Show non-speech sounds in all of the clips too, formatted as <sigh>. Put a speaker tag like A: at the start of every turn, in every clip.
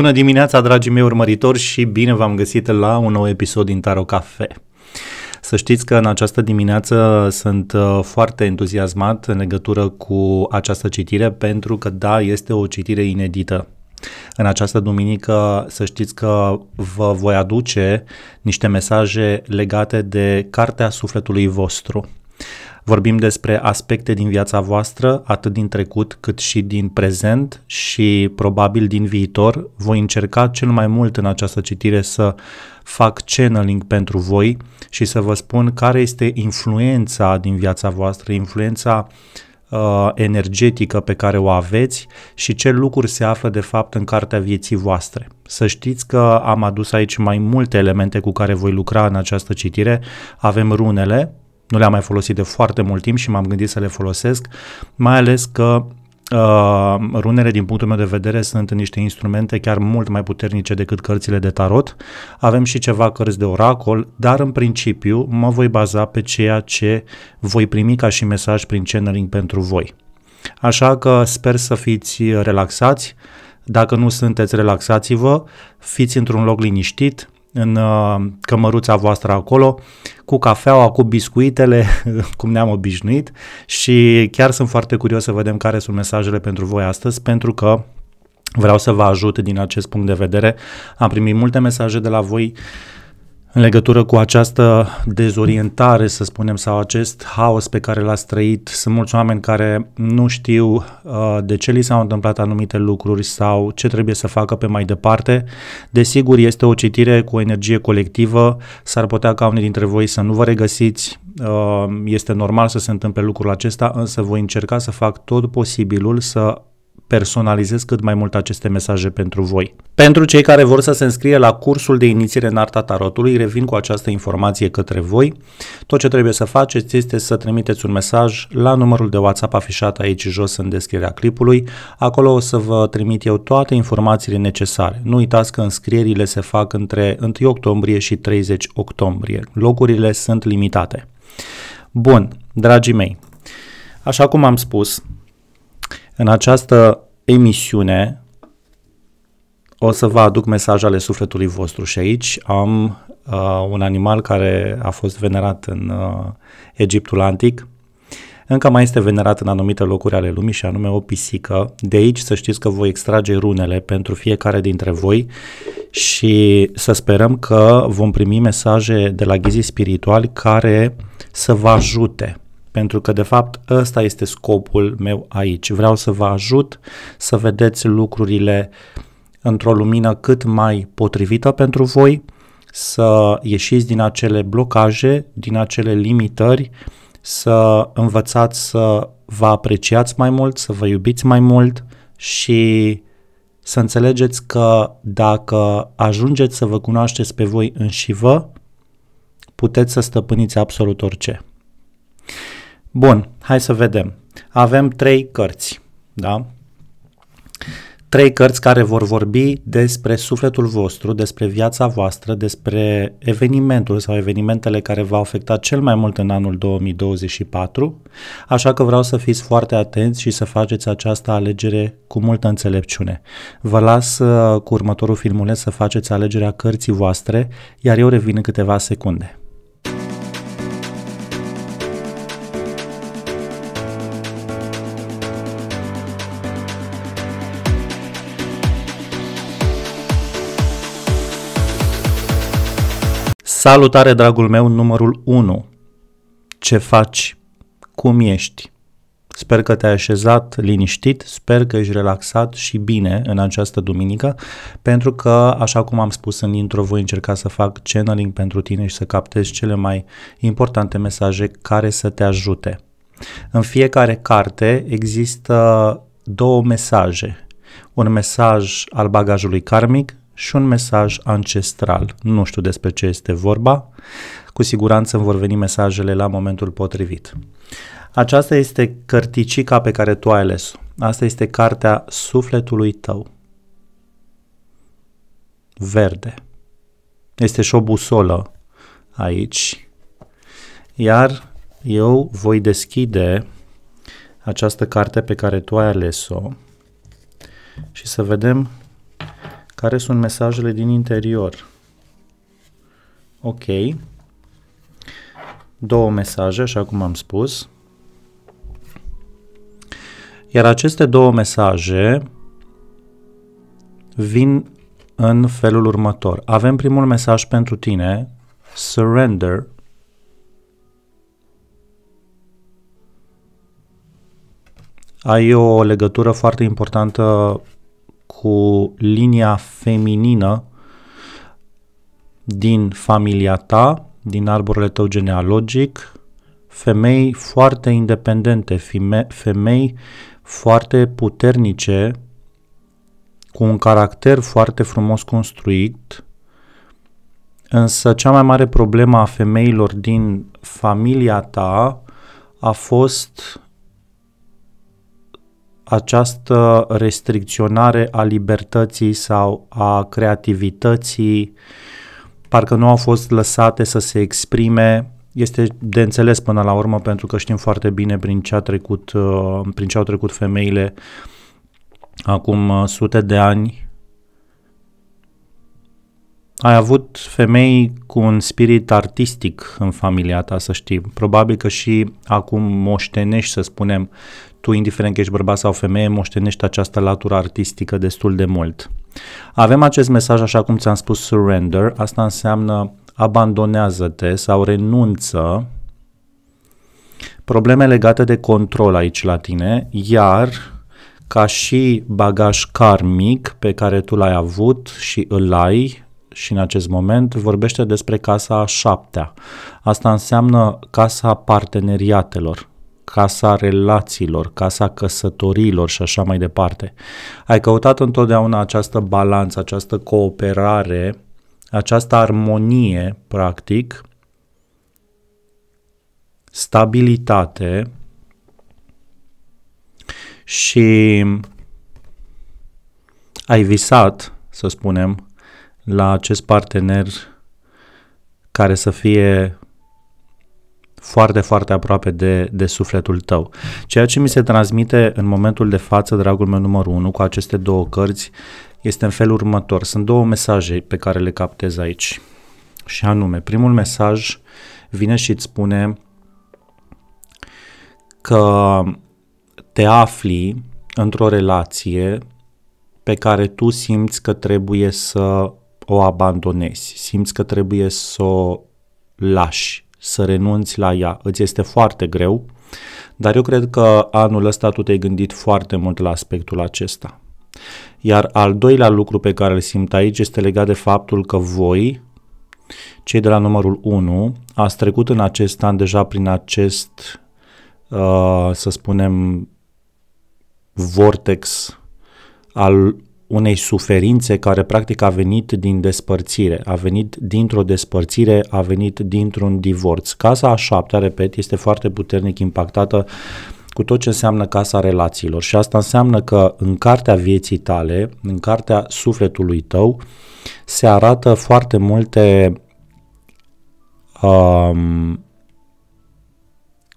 A: Bună dimineața, dragii mei urmăritori și bine v-am găsit la un nou episod din Taro Cafe. Să știți că în această dimineață sunt uh, foarte entuziasmat în legătură cu această citire pentru că da, este o citire inedită. În această duminică să știți că vă voi aduce niște mesaje legate de Cartea Sufletului Vostru. Vorbim despre aspecte din viața voastră, atât din trecut cât și din prezent și probabil din viitor. Voi încerca cel mai mult în această citire să fac channeling pentru voi și să vă spun care este influența din viața voastră, influența uh, energetică pe care o aveți și ce lucruri se află de fapt în cartea vieții voastre. Să știți că am adus aici mai multe elemente cu care voi lucra în această citire. Avem runele, nu le-am mai folosit de foarte mult timp și m-am gândit să le folosesc, mai ales că Uh, runele, din punctul meu de vedere, sunt niște instrumente chiar mult mai puternice decât cărțile de tarot. Avem și ceva cărți de oracol, dar în principiu mă voi baza pe ceea ce voi primi ca și mesaj prin channeling pentru voi. Așa că sper să fiți relaxați. Dacă nu sunteți, relaxați-vă, fiți într-un loc liniștit, în uh, cămăruța voastră acolo, cu cafeaua, cu biscuitele, <laughs> cum ne-am obișnuit și chiar sunt foarte curios să vedem care sunt mesajele pentru voi astăzi, pentru că vreau să vă ajut din acest punct de vedere. Am primit multe mesaje de la voi uh, în legătură cu această dezorientare, să spunem, sau acest haos pe care l a trăit, sunt mulți oameni care nu știu uh, de ce li s-au întâmplat anumite lucruri sau ce trebuie să facă pe mai departe. Desigur, este o citire cu o energie colectivă, s-ar putea ca unii dintre voi să nu vă regăsiți, uh, este normal să se întâmple lucrul acesta, însă voi încerca să fac tot posibilul să personalizez cât mai mult aceste mesaje pentru voi. Pentru cei care vor să se înscrie la cursul de inițiere în arta tarotului, revin cu această informație către voi. Tot ce trebuie să faceți este să trimiteți un mesaj la numărul de WhatsApp afișat aici jos în descrierea clipului. Acolo o să vă trimit eu toate informațiile necesare. Nu uitați că înscrierile se fac între 1 octombrie și 30 octombrie. Locurile sunt limitate. Bun, dragii mei, așa cum am spus, în această emisiune o să vă aduc mesajele ale sufletului vostru și aici am uh, un animal care a fost venerat în uh, Egiptul antic, încă mai este venerat în anumite locuri ale lumii și anume o pisică. De aici să știți că voi extrage runele pentru fiecare dintre voi și să sperăm că vom primi mesaje de la ghizii spirituali care să vă ajute pentru că de fapt ăsta este scopul meu aici. Vreau să vă ajut să vedeți lucrurile într-o lumină cât mai potrivită pentru voi, să ieșiți din acele blocaje, din acele limitări, să învățați să vă apreciați mai mult, să vă iubiți mai mult și să înțelegeți că dacă ajungeți să vă cunoașteți pe voi înși vă, puteți să stăpâniți absolut orice. Bun, hai să vedem. Avem trei cărți, da? Trei cărți care vor vorbi despre sufletul vostru, despre viața voastră, despre evenimentul sau evenimentele care v-au afectat cel mai mult în anul 2024, așa că vreau să fiți foarte atenți și să faceți această alegere cu multă înțelepciune. Vă las uh, cu următorul filmuleț să faceți alegerea cărții voastre, iar eu revin în câteva secunde. Salutare, dragul meu, numărul 1. Ce faci? Cum ești? Sper că te-ai așezat liniștit, sper că ești relaxat și bine în această duminică, pentru că, așa cum am spus în intro, voi încerca să fac channeling pentru tine și să captezi cele mai importante mesaje care să te ajute. În fiecare carte există două mesaje. Un mesaj al bagajului karmic și un mesaj ancestral. Nu știu despre ce este vorba, cu siguranță îmi vor veni mesajele la momentul potrivit. Aceasta este cărticica pe care tu ai ales-o. Asta este cartea sufletului tău. Verde. Este și o busolă aici. Iar eu voi deschide această carte pe care tu ai ales-o și să vedem care sunt mesajele din interior? Ok. Două mesaje, așa cum am spus. Iar aceste două mesaje vin în felul următor. Avem primul mesaj pentru tine, surrender. Ai o legătură foarte importantă cu linia feminină din familia ta, din arborele tău genealogic, femei foarte independente, femei foarte puternice, cu un caracter foarte frumos construit, însă cea mai mare problemă a femeilor din familia ta a fost această restricționare a libertății sau a creativității parcă nu au fost lăsate să se exprime este de înțeles până la urmă pentru că știm foarte bine prin ce, a trecut, uh, prin ce au trecut femeile acum uh, sute de ani. Ai avut femei cu un spirit artistic în familia ta, să știi. Probabil că și acum moștenești, să spunem, tu, indiferent că ești bărbat sau femeie, moștenești această latură artistică destul de mult. Avem acest mesaj, așa cum ți-am spus, surrender, asta înseamnă abandonează-te sau renunță probleme legate de control aici la tine, iar ca și bagaj karmic pe care tu l-ai avut și îl ai și în acest moment vorbește despre casa a șaptea. Asta înseamnă casa parteneriatelor casa relațiilor, casa căsătorilor și așa mai departe. Ai căutat întotdeauna această balanță, această cooperare, această armonie, practic, stabilitate și ai visat, să spunem, la acest partener care să fie foarte, foarte aproape de, de sufletul tău. Ceea ce mi se transmite în momentul de față, dragul meu numărul 1, cu aceste două cărți, este în felul următor. Sunt două mesaje pe care le captez aici. Și anume, primul mesaj vine și îți spune că te afli într-o relație pe care tu simți că trebuie să o abandonezi, simți că trebuie să o lași, să renunți la ea. Îți este foarte greu, dar eu cred că anul ăsta tu te-ai gândit foarte mult la aspectul acesta. Iar al doilea lucru pe care îl simt aici este legat de faptul că voi, cei de la numărul 1, ați trecut în acest an deja prin acest, uh, să spunem, vortex al unei suferințe care practic a venit din despărțire, a venit dintr-o despărțire, a venit dintr-un divorț. Casa a șaptea, repet, este foarte puternic impactată cu tot ce înseamnă casa relațiilor și asta înseamnă că în cartea vieții tale, în cartea sufletului tău, se arată foarte multe um,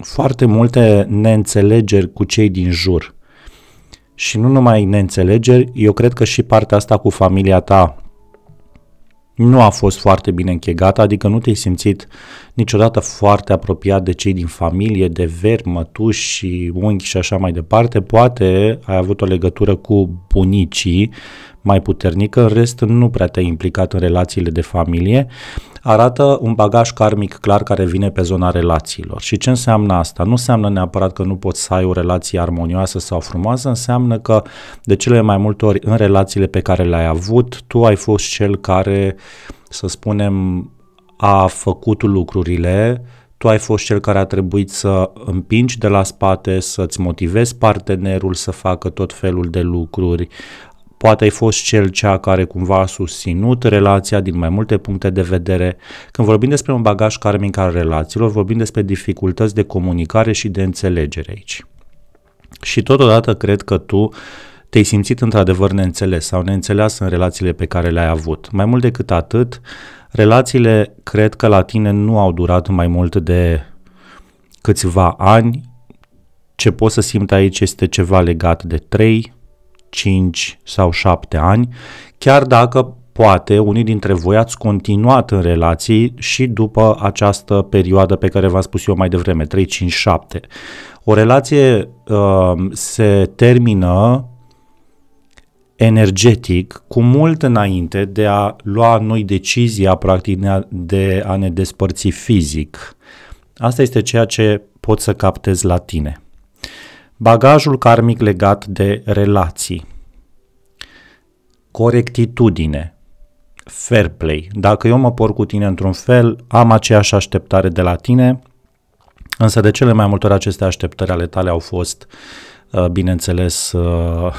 A: foarte multe neînțelegeri cu cei din jur și nu numai neînțelegeri, eu cred că și partea asta cu familia ta nu a fost foarte bine închegată, adică nu te-ai simțit niciodată foarte apropiat de cei din familie, de veri, mătuși și unchi și așa mai departe. Poate ai avut o legătură cu bunicii, mai puternică, în rest nu prea te-ai implicat în relațiile de familie, arată un bagaj karmic clar care vine pe zona relațiilor. Și ce înseamnă asta? Nu înseamnă neapărat că nu poți să ai o relație armonioasă sau frumoasă, înseamnă că de cele mai multe ori în relațiile pe care le-ai avut, tu ai fost cel care, să spunem, a făcut lucrurile, tu ai fost cel care a trebuit să împingi de la spate, să-ți motivezi partenerul să facă tot felul de lucruri, poate ai fost cel cea care cumva a susținut relația din mai multe puncte de vedere. Când vorbim despre un bagaj karmic al relațiilor, vorbim despre dificultăți de comunicare și de înțelegere aici. Și totodată cred că tu te-ai simțit într-adevăr neînțeles sau neînțeles în relațiile pe care le-ai avut. Mai mult decât atât, relațiile cred că la tine nu au durat mai mult de câțiva ani. Ce poți să simți aici este ceva legat de 3, 5 sau 7 ani, chiar dacă poate unii dintre voi ați continuat în relații și după această perioadă pe care v-am spus eu mai devreme, 3, 5, 7. O relație uh, se termină energetic cu mult înainte de a lua noi decizia, practic, de a ne despărți fizic. Asta este ceea ce pot să captez la tine bagajul karmic legat de relații, corectitudine, fair play. Dacă eu mă por cu tine într-un fel, am aceeași așteptare de la tine, însă de cele mai multe ori aceste așteptări ale tale au fost, uh, bineînțeles, uh,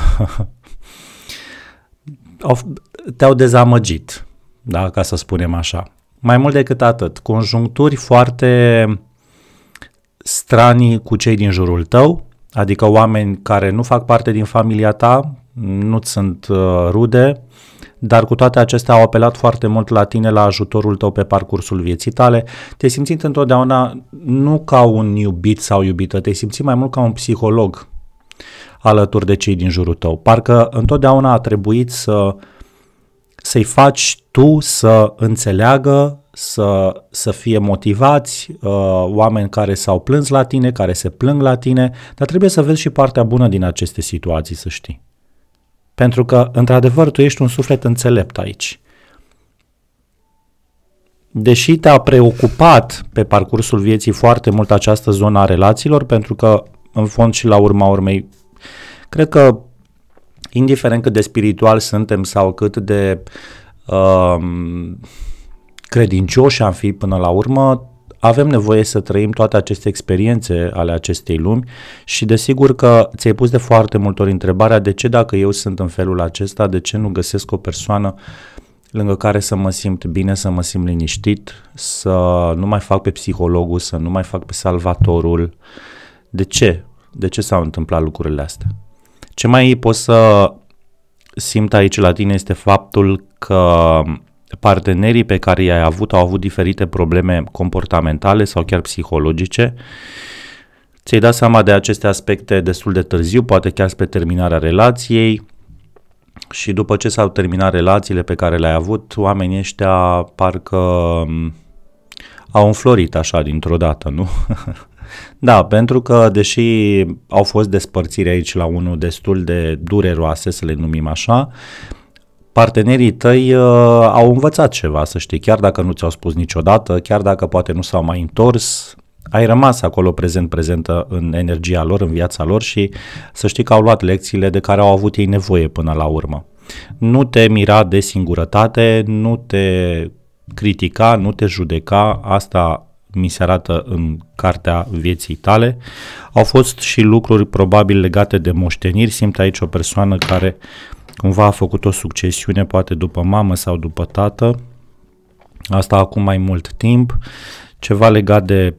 A: <laughs> te-au dezamăgit, da, ca să spunem așa. Mai mult decât atât, conjuncturi foarte stranii cu cei din jurul tău, adică oameni care nu fac parte din familia ta, nu sunt uh, rude, dar cu toate acestea au apelat foarte mult la tine, la ajutorul tău pe parcursul vieții tale. te simți întotdeauna nu ca un iubit sau iubită, te simți mai mult ca un psiholog alături de cei din jurul tău. Parcă întotdeauna a trebuit să, să-i faci tu să înțeleagă să, să fie motivați, uh, oameni care s-au plâns la tine, care se plâng la tine, dar trebuie să vezi și partea bună din aceste situații, să știi. Pentru că, într-adevăr, tu ești un suflet înțelept aici. Deși te-a preocupat pe parcursul vieții foarte mult această zonă a relațiilor, pentru că, în fond și la urma urmei, cred că, indiferent cât de spiritual suntem sau cât de uh, credincioși am fi până la urmă, avem nevoie să trăim toate aceste experiențe ale acestei lumi și desigur că ți-ai pus de foarte multe ori întrebarea de ce dacă eu sunt în felul acesta, de ce nu găsesc o persoană lângă care să mă simt bine, să mă simt liniștit, să nu mai fac pe psihologul, să nu mai fac pe salvatorul. De ce? De ce s-au întâmplat lucrurile astea? Ce mai pot să simt aici la tine este faptul că partenerii pe care i-ai avut au avut diferite probleme comportamentale sau chiar psihologice. Ți-ai dat seama de aceste aspecte destul de târziu, poate chiar spre terminarea relației și după ce s-au terminat relațiile pe care le-ai avut, oamenii ăștia parcă mm, au înflorit așa dintr-o dată, nu? <laughs> da, pentru că deși au fost despărțiri aici la unul destul de dureroase, să le numim așa, uh, partenerii tăi uh, au învățat ceva, să știi, chiar dacă nu ți-au spus niciodată, chiar dacă poate nu s-au mai întors, ai rămas acolo prezent, prezentă în energia lor, în viața lor și să știi că au luat lecțiile de care au avut ei nevoie până la urmă. Nu te mira de singurătate, nu te critica, nu te judeca, asta mi se arată în cartea vieții tale. Au fost și lucruri probabil legate de moșteniri, simt aici o persoană care uh, cumva a făcut o succesiune, poate după mamă sau după tată, asta acum mai mult timp, ceva legat de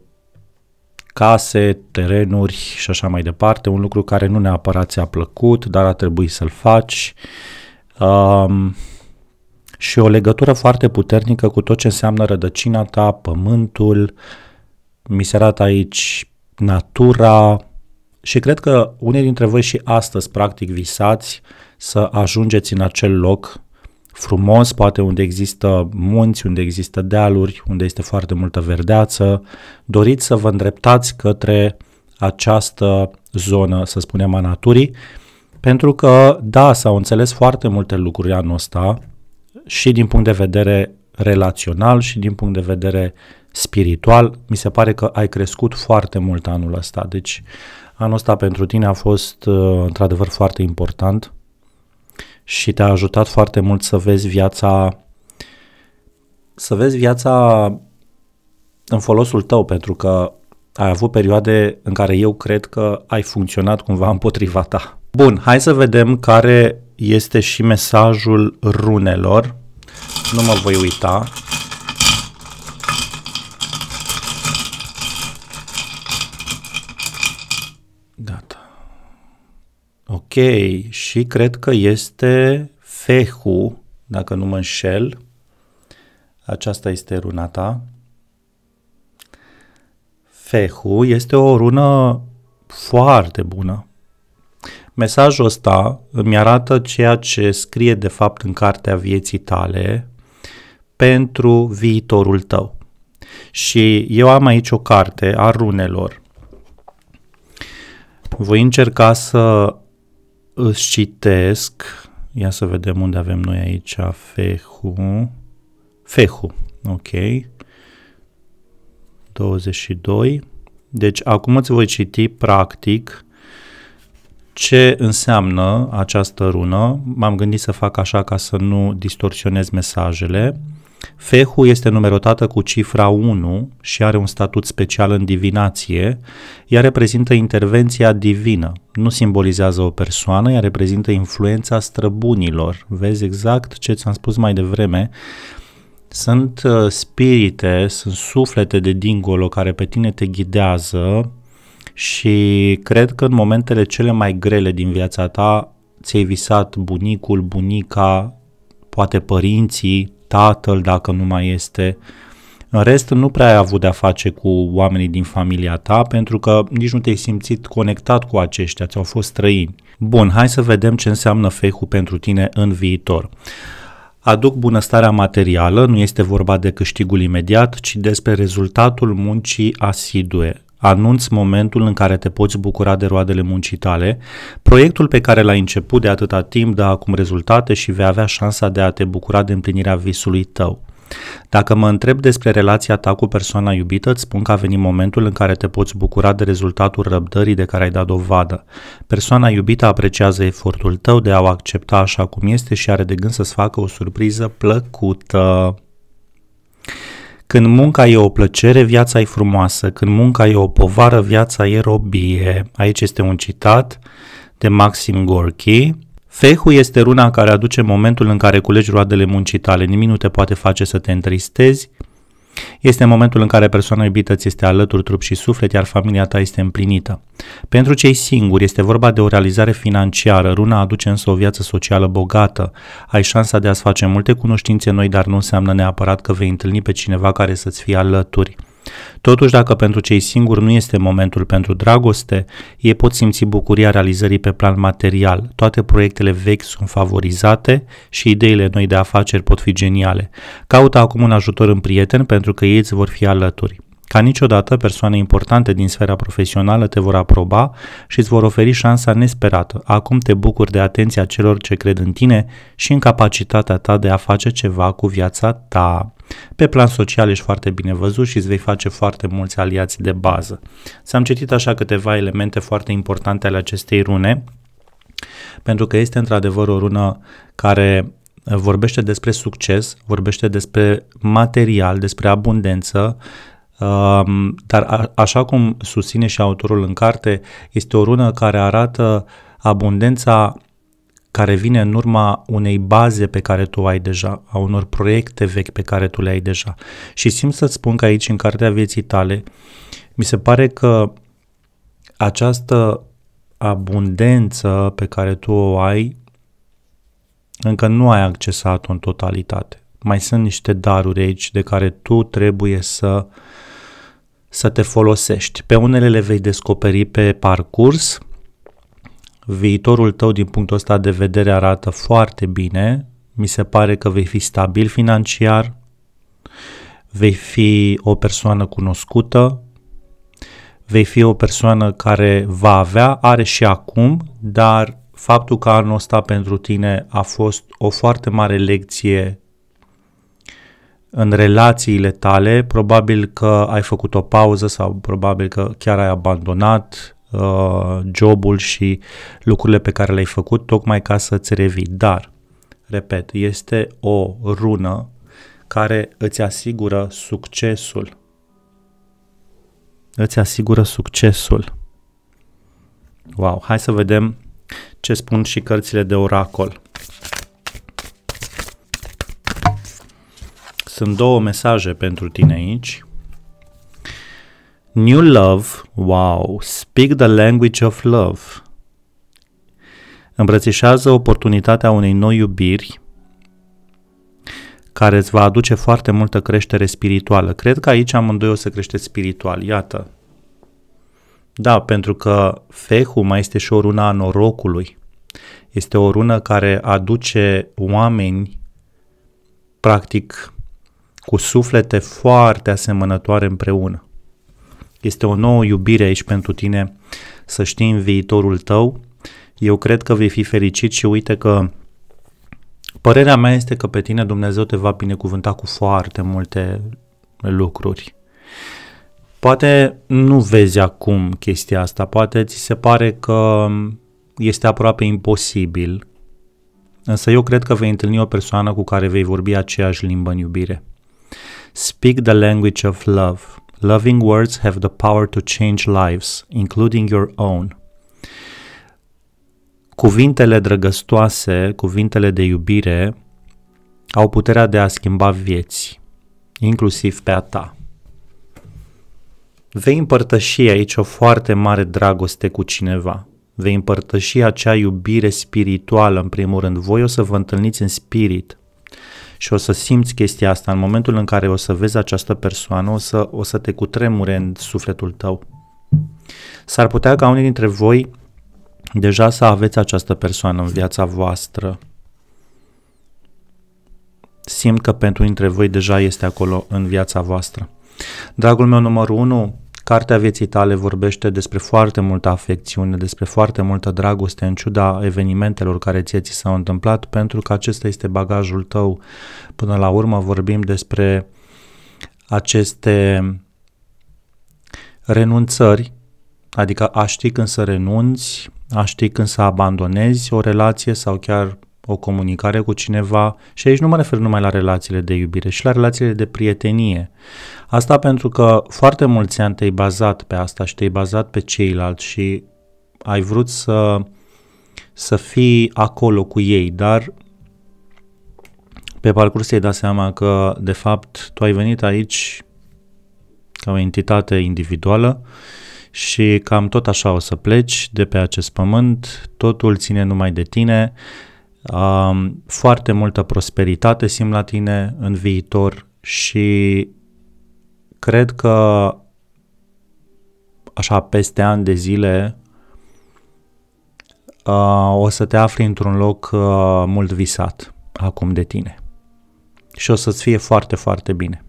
A: case, terenuri și așa mai departe, un lucru care nu neapărat ți-a plăcut, dar a trebuit să-l faci. Um, și o legătură foarte puternică cu tot ce înseamnă rădăcina ta, pământul, mi se arată aici natura, și cred că unii dintre voi și astăzi, practic, visați să ajungeți în acel loc frumos, poate unde există munți, unde există dealuri, unde este foarte multă verdeață. Doriți să vă îndreptați către această zonă, să spunem, a naturii, pentru că, da, s-au înțeles foarte multe lucruri anul ăsta și din punct de vedere relațional și din punct de vedere spiritual, mi se pare că ai crescut foarte mult anul ăsta. Deci Anul ăsta pentru tine a fost uh, într-adevăr foarte important și te-a ajutat foarte mult să vezi viața să vezi viața în folosul tău, pentru că ai avut perioade în care eu cred că ai funcționat cumva <laughs> împotriva ta. Bun, hai să vedem care este și mesajul runelor. Nu mă voi uita, Ok, și cred că este Fehu, dacă nu mă înșel. Aceasta este runa ta. Fehu este o rună foarte bună. Mesajul ăsta îmi arată ceea ce scrie de fapt în cartea vieții tale pentru viitorul tău. Și eu am aici o carte a runelor. Voi încerca să îți citesc, ia să vedem unde avem noi aici Fehu, Fehu, ok, 22, deci acum îți voi citi practic ce înseamnă această rună, m-am gândit să fac așa ca să nu distorsionez mesajele, Fehu este numerotată cu cifra 1 și are un statut special în divinație. Ea reprezintă intervenția divină, nu simbolizează o persoană, ea reprezintă influența străbunilor. Vezi exact ce ți-am spus mai devreme, sunt uh, spirite, sunt suflete de dincolo care pe tine te ghidează și cred că în momentele cele mai grele din viața ta ți-ai visat bunicul, bunica, poate părinții, tatăl dacă nu mai este. În rest, nu prea ai avut de-a face cu oamenii din familia ta pentru că nici nu te-ai simțit conectat cu aceștia, ți-au fost străini. Bun, hai să vedem ce înseamnă fehul pentru tine în viitor. Aduc bunăstarea materială, nu este vorba de câștigul imediat, ci despre rezultatul muncii asidue anunți momentul în care te poți bucura de roadele muncii tale, proiectul pe care l-ai început de atâta timp dă acum rezultate și vei avea șansa de a te bucura de împlinirea visului tău. Dacă mă întreb despre relația ta cu persoana iubită, îți spun că a venit momentul în care te poți bucura de rezultatul răbdării de care ai dat dovadă. Persoana iubită apreciază efortul tău de a o accepta așa cum este și are de gând să-ți facă o surpriză plăcută. Când munca e o plăcere, viața e frumoasă. Când munca e o povară, viața e robie. Aici este un citat de Maxim Gorky. Fehu este runa care aduce momentul în care culegi roadele muncii tale. Nimic nu te poate face să te întristezi, este momentul în care persoana iubită ți este alături trup și suflet, iar familia ta este împlinită. Pentru cei singuri este vorba de o realizare financiară. Runa aduce însă o viață socială bogată. Ai șansa de a-ți face multe cunoștințe noi, dar nu înseamnă neapărat că vei întâlni pe cineva care să-ți fie alături. Totuși, dacă pentru cei singuri nu este momentul pentru dragoste, ei pot simți bucuria realizării pe plan material. Toate proiectele vechi sunt favorizate și ideile noi de afaceri pot fi geniale. Caută acum un ajutor în prieten pentru că ei îți vor fi alături. Ca niciodată, persoane importante din sfera profesională te vor aproba și îți vor oferi șansa nesperată. Acum te bucuri de atenția celor ce cred în tine și în capacitatea ta de a face ceva cu viața ta. Pe plan social ești foarte bine văzut și îți vei face foarte mulți aliați de bază. S-am citit așa câteva elemente foarte importante ale acestei rune, pentru că este într-adevăr o rună care uh, vorbește despre succes, vorbește despre material, despre abundență, dar a, așa cum susține și autorul în carte, este o rună care arată abundența care vine în urma unei baze pe care tu o ai deja, a unor proiecte vechi pe care tu le ai deja. Și simt să-ți spun că aici, în cartea vieții tale, mi se pare că această abundență pe care tu o ai, încă nu ai accesat-o în totalitate. Mai sunt niște daruri aici de care tu trebuie să uh, să te folosești. Pe unele le vei descoperi pe parcurs. Viitorul tău din punctul ăsta de vedere arată foarte bine. Mi se pare că vei fi stabil financiar, vei fi o persoană cunoscută, vei fi o persoană care va avea, are și acum, dar faptul că anul ăsta pentru tine a fost o foarte mare lecție în relațiile tale, probabil că ai făcut o pauză sau probabil că chiar ai abandonat uh, jobul și lucrurile pe care le-ai făcut tocmai ca să-ți revii. Dar, repet, este o rună care îți asigură succesul. Îți asigură succesul. Wow, hai să vedem ce spun și cărțile de oracol. Sunt două mesaje pentru tine aici. New love, wow, speak the language of love. Îmbrățișează oportunitatea unei noi iubiri care îți va aduce foarte multă creștere spirituală. Cred că aici amândoi o să creșteți spiritual, iată. Da, pentru că fehu mai este și o rună a norocului. Este o rună care aduce oameni, practic, cu suflete foarte asemănătoare împreună. Este o nouă iubire aici pentru tine să știi în viitorul tău. Eu cred că vei fi fericit și uite că părerea mea este că pe tine Dumnezeu te va binecuvânta cu foarte multe lucruri. Poate nu vezi acum chestia asta, poate ți se pare că este aproape imposibil, însă eu cred că vei întâlni o persoană cu care vei vorbi aceeași limbă în iubire. Speak the language of love. Loving words have the power to change lives, including your own. Cuvintele drăgăstoase, cuvintele de iubire, au puterea de a schimba vieți, inclusiv pe a ta. Vei împărtăși aici o foarte mare dragoste cu cineva. Vei împărtăși acea iubire spirituală, în primul rând. Voi o să vă întâlniți în spirit, și o să simți chestia asta în momentul în care o să vezi această persoană, o să, o să te cutremure în sufletul tău. S-ar putea ca unii dintre voi deja să aveți această persoană în viața voastră. Simt că pentru dintre voi deja este acolo în viața voastră. Dragul meu numărul 1, Cartea vieții tale vorbește despre foarte multă afecțiune, despre foarte multă dragoste în ciuda evenimentelor care ție ți s-au întâmplat, pentru că acesta este bagajul tău. Până la urmă vorbim despre aceste renunțări, adică a ști când să renunți, a ști când să abandonezi o relație sau chiar o comunicare cu cineva și aici nu mă refer numai la relațiile de iubire, și la relațiile de prietenie. Asta pentru că foarte mulți ani te-ai bazat pe asta și te-ai bazat pe ceilalți și ai vrut să, să fii acolo cu ei, dar pe parcurs ai dat seama că, de fapt, tu ai venit aici ca o entitate individuală și cam tot așa o să pleci de pe acest pământ, totul ține numai de tine, um, foarte multă prosperitate simt la tine în viitor și Cred că așa peste ani de zile uh, o să te afli într-un loc uh, mult visat acum de tine și o să-ți fie foarte, foarte bine.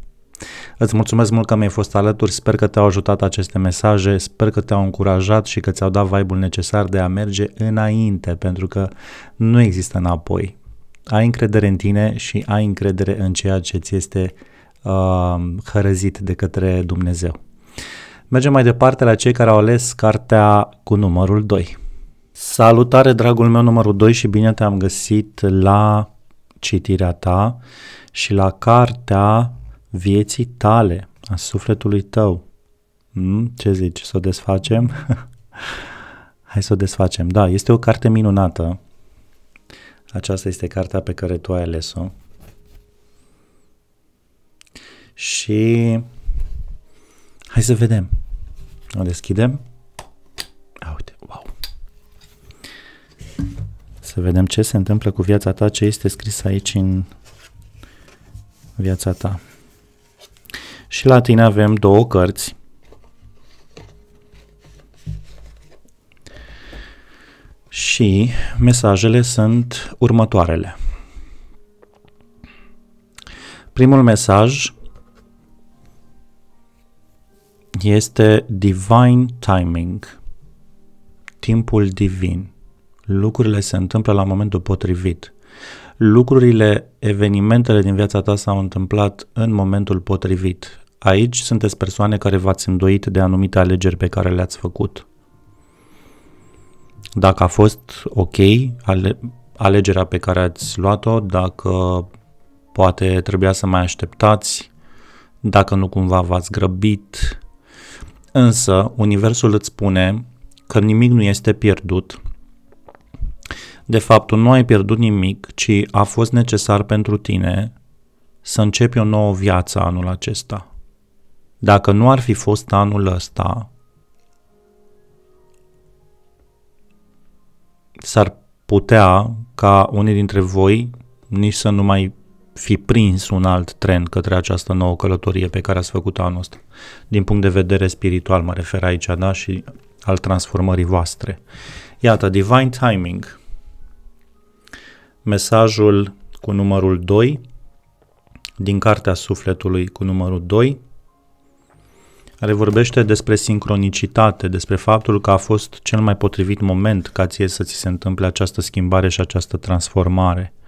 A: Îți mulțumesc mult că mi-ai fost alături, sper că te-au ajutat aceste mesaje, sper că te-au încurajat și că ți-au dat vibe necesar de a merge înainte, pentru că nu există înapoi. Ai încredere în tine și ai încredere în ceea ce ți este uh, uh, hărăzit de către Dumnezeu. Mergem mai departe la cei care au ales cartea cu numărul 2. Salutare, dragul meu numărul 2 și bine te-am găsit la citirea ta și la cartea vieții tale, a sufletului tău. Mm, ce zici, să o desfacem? <laughs> Hai să o desfacem. Da, este o carte minunată. Aceasta este cartea pe care tu ai ales-o și hai să vedem. O deschidem. A, uite, wow. Să vedem ce se întâmplă cu viața ta, ce este scris aici în viața ta. Și la tine avem două cărți. Și mesajele sunt următoarele. Primul mesaj este divine timing, timpul divin. Lucrurile se întâmplă la momentul potrivit. Lucrurile, evenimentele din viața ta s-au întâmplat în momentul potrivit. Aici sunteți persoane care v-ați îndoit de anumite alegeri pe care le-ați făcut. Dacă a fost ok ale, alegerea pe care ați luat-o, dacă poate trebuia să mai așteptați, dacă nu cumva v-ați grăbit, Însă, Universul îți spune că nimic nu este pierdut. De fapt, nu ai pierdut nimic, ci a fost necesar pentru tine să începi o nouă viață anul acesta. Dacă nu ar fi fost anul ăsta, s-ar putea ca unii dintre voi nici să nu mai fi prins un alt tren către această nouă călătorie pe care ați făcut-o anul ăsta. Din punct de vedere spiritual mă refer aici, da, și al transformării voastre. Iată, Divine Timing. Mesajul cu numărul 2 din Cartea Sufletului cu numărul 2 care vorbește despre sincronicitate, despre faptul că a fost cel mai potrivit moment ca ție să ți se întâmple această schimbare și această transformare –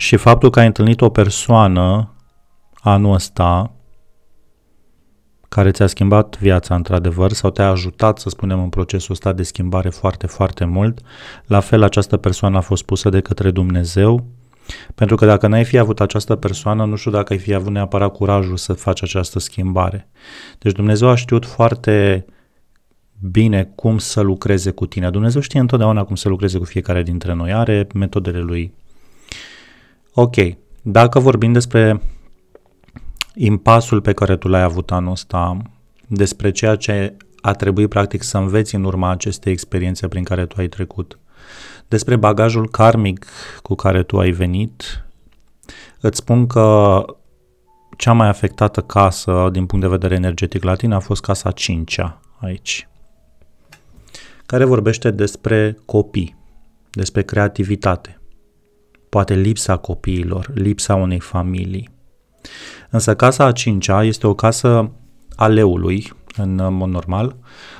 A: Și faptul că ai întâlnit o persoană anul ăsta care ți-a schimbat viața într-adevăr sau te-a ajutat, să spunem, în procesul ăsta de schimbare foarte, foarte mult, la fel această persoană a fost pusă de către Dumnezeu, pentru că dacă n-ai fi avut această persoană, nu știu dacă ai fi avut neapărat curajul să faci această schimbare. Deci Dumnezeu a știut foarte bine cum să lucreze cu tine. Dumnezeu știe întotdeauna cum să lucreze cu fiecare dintre noi, are metodele lui Ok, dacă vorbim despre impasul pe care tu l-ai avut anul ăsta, despre ceea ce a trebuit practic să înveți în urma acestei experiențe prin care tu ai trecut, despre bagajul karmic cu care tu ai venit, îți spun că cea mai afectată casă din punct de vedere energetic la tine a fost casa 5-a aici, care vorbește despre copii, despre creativitate poate lipsa copiilor, lipsa unei familii. Însă casa a cincea este o casă aleului, în mod normal,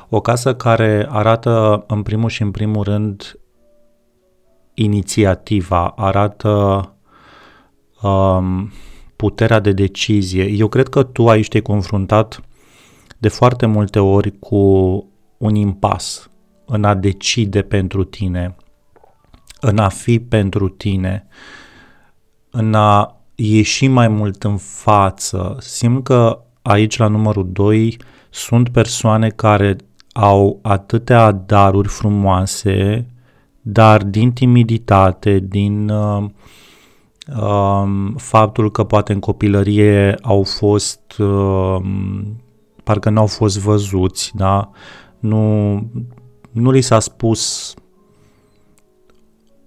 A: o casă care arată în primul și în primul rând inițiativa, arată um, puterea de decizie. Eu cred că tu aici te-ai confruntat de foarte multe ori cu un impas în a decide pentru tine – în a fi pentru tine, în a ieși mai mult în față. Simt că aici la numărul 2 sunt persoane care au atâtea daruri frumoase, dar din timiditate, din uh, uh, faptul că poate în copilărie au fost, uh, parcă n-au fost văzuți, da? nu, nu li s-a spus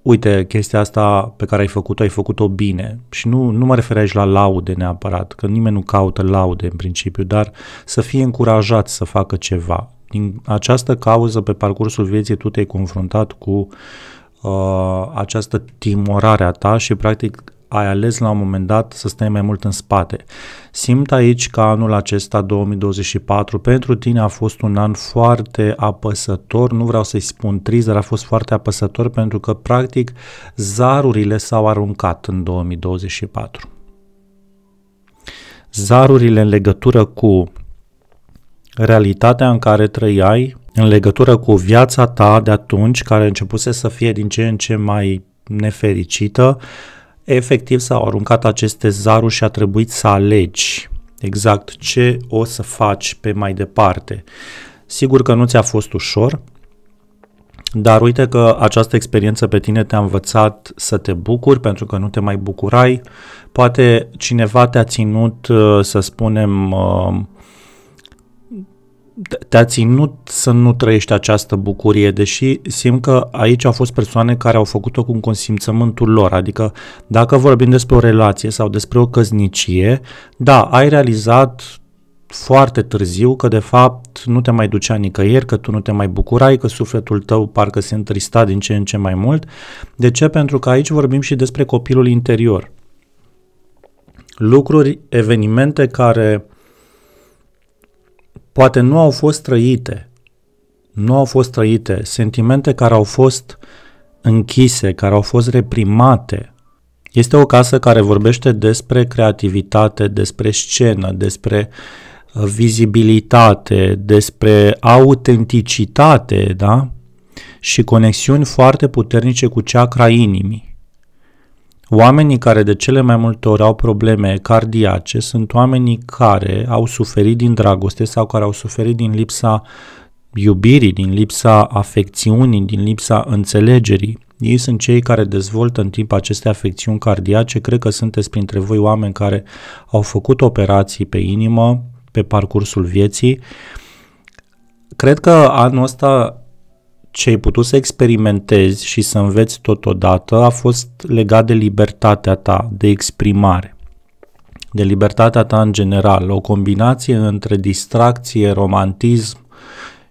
A: uite, chestia asta pe care ai făcut-o, ai făcut-o bine. Și nu, nu mă refer aici la laude neapărat, că nimeni nu caută laude în principiu, dar să fie încurajat să facă ceva. Din această cauză, pe parcursul vieții, tu te-ai confruntat cu uh, această timorare a ta și, practic, ai ales la un moment dat să stai mai mult în spate. Simt aici că anul acesta 2024 pentru tine a fost un an foarte apăsător, nu vreau să-i spun trist, dar a fost foarte apăsător pentru că practic zarurile s-au aruncat în 2024. Zarurile în legătură cu realitatea în care trăiai, în legătură cu viața ta de atunci, care începuse să fie din ce în ce mai nefericită, efectiv s-au aruncat aceste zaruri și a trebuit să alegi exact ce o să faci pe mai departe. Sigur că nu ți-a fost ușor, dar uite că această experiență pe tine te-a învățat să te bucuri pentru că nu te mai bucurai. Poate cineva te-a ținut, uh, să spunem, uh, te-a ținut să nu trăiești această bucurie, deși simt că aici au fost persoane care au făcut-o cu consimțământul lor, adică dacă vorbim despre o relație sau despre o căznicie, da, ai realizat foarte târziu că de fapt nu te mai ducea nicăieri, că tu nu te mai bucurai, că sufletul tău parcă se întrista din ce în ce mai mult. De ce? Pentru că aici vorbim și despre copilul interior. Lucruri, evenimente care poate nu au fost trăite. Nu au fost trăite. Sentimente care au fost închise, care au fost reprimate. Este o casă care vorbește despre creativitate, despre scenă, despre uh, vizibilitate, despre autenticitate, da? Și conexiuni foarte puternice cu ceacra inimii. Oamenii care de cele mai multe ori au probleme cardiace sunt oamenii care au suferit din dragoste sau care au suferit din lipsa iubirii, din lipsa afecțiunii, din lipsa înțelegerii. Ei sunt cei care dezvoltă în timp aceste afecțiuni cardiace. Cred că sunteți printre voi oameni care au făcut operații pe inimă pe parcursul vieții. Cred că anul ăsta ce ai putut să experimentezi și să înveți totodată a fost legat de libertatea ta de exprimare, de libertatea ta în general, o combinație între distracție, romantism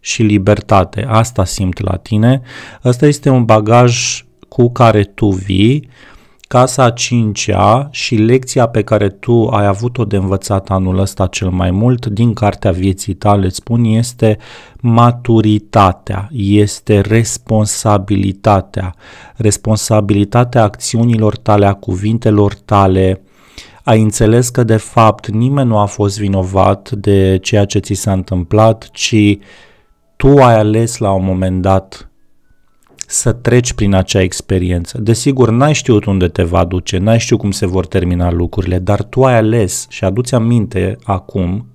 A: și libertate. Asta simt la tine. Asta este un bagaj cu care tu vii Casa 5-a și lecția pe care tu ai avut-o de învățat anul ăsta cel mai mult din cartea vieții tale, îți spun, este maturitatea, este responsabilitatea, responsabilitatea acțiunilor tale, a cuvintelor tale, ai înțeles că de fapt nimeni nu a fost vinovat de ceea ce ți s-a întâmplat, ci tu ai ales la un moment dat să treci prin acea experiență. Desigur, n-ai știut unde te va duce, n-ai știut cum se vor termina lucrurile, dar tu ai ales și aduți aminte acum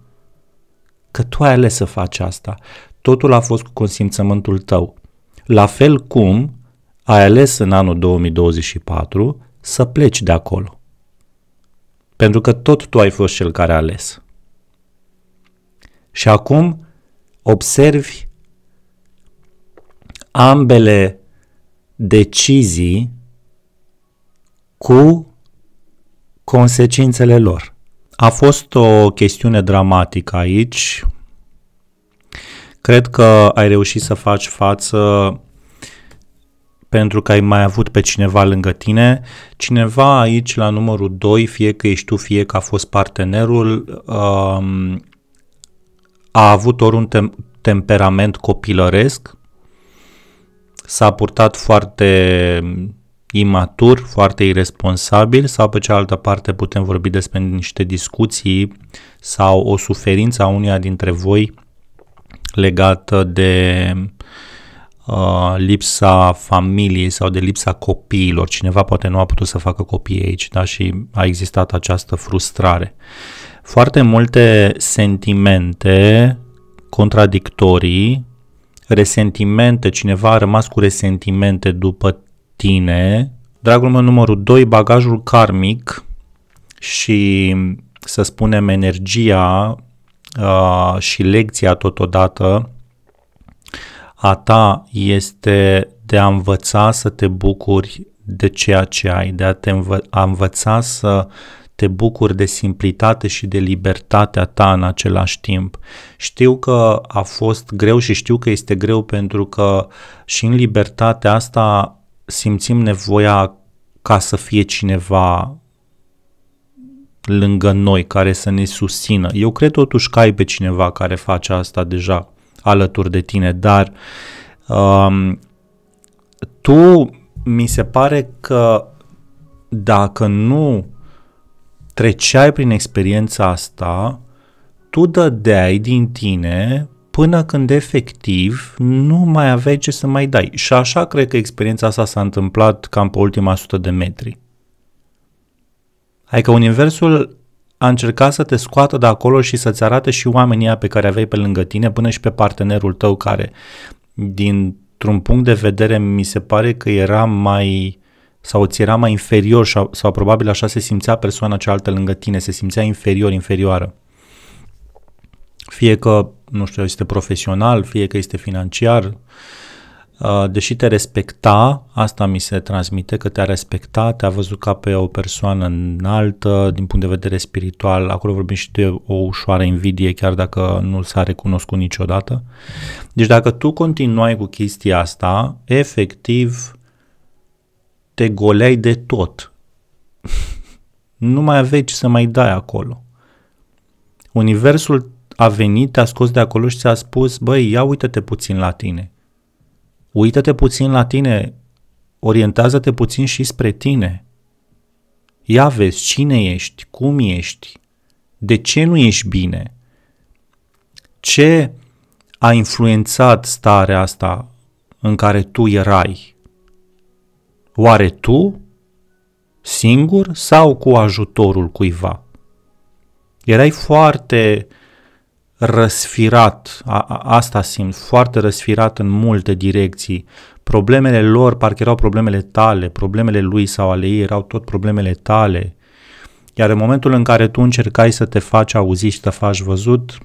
A: că tu ai ales să faci asta. Totul a fost cu consimțământul tău. La fel cum ai ales în anul 2024 să pleci de acolo. Pentru că tot tu ai fost cel care a ales. Și acum observi ambele decizii cu consecințele lor. A fost o chestiune dramatică aici. Cred că ai reușit să faci față pentru că ai mai avut pe cineva lângă tine. Cineva aici la numărul 2, fie că ești tu, fie că a fost partenerul, um, a avut ori un tem- temperament copilăresc, s-a purtat foarte imatur, foarte irresponsabil sau pe cealaltă parte putem vorbi despre niște discuții sau o suferință a uneia dintre voi legată de uh, lipsa familiei sau de lipsa copiilor. Cineva poate nu a putut să facă copii aici da? și a existat această frustrare. Foarte multe sentimente contradictorii resentimente, cineva a rămas cu resentimente după tine. Dragul meu numărul 2, bagajul karmic și să spunem energia uh, și lecția totodată a ta este de a învăța să te bucuri de ceea ce ai, de a te învă- a învăța să te bucuri de simplitate și de libertatea ta în același timp. Știu că a fost greu și știu că este greu pentru că și în libertatea asta simțim nevoia ca să fie cineva lângă noi, care să ne susțină. Eu cred totuși că ai pe cineva care face asta deja alături de tine, dar um, tu mi se pare că dacă nu treceai prin experiența asta, tu dădeai din tine până când efectiv nu mai aveai ce să mai dai. Și așa cred că experiența asta s-a întâmplat cam pe ultima sută de metri. Adică universul a încercat să te scoată de acolo și să-ți arate și oamenii pe care aveai pe lângă tine, până și pe partenerul tău care, dintr-un punct de vedere, mi se pare că era mai sau ți era mai inferior sau, sau probabil așa se simțea persoana cealaltă lângă tine, se simțea inferior, inferioară. Fie că, nu știu, este profesional, fie că este financiar, deși te respecta, asta mi se transmite, că te-a respectat, te-a văzut ca pe o persoană înaltă, din punct de vedere spiritual, acolo vorbim și de o ușoară invidie, chiar dacă nu s-a recunoscut niciodată. Deci dacă tu continuai cu chestia asta, efectiv te goleai de tot. <laughs> nu mai aveai ce să mai dai acolo. Universul a venit, te-a scos de acolo și ți-a spus, băi, ia uită-te puțin la tine. Uită-te puțin la tine, orientează-te puțin și spre tine. Ia vezi cine ești, cum ești, de ce nu ești bine, ce a influențat starea asta în care tu erai Oare tu, singur sau cu ajutorul cuiva? Erai foarte răsfirat, a, a, asta simt, foarte răsfirat în multe direcții. Problemele lor parcă erau problemele tale, problemele lui sau ale ei erau tot problemele tale. Iar în momentul în care tu încercai să te faci auzit și te faci văzut,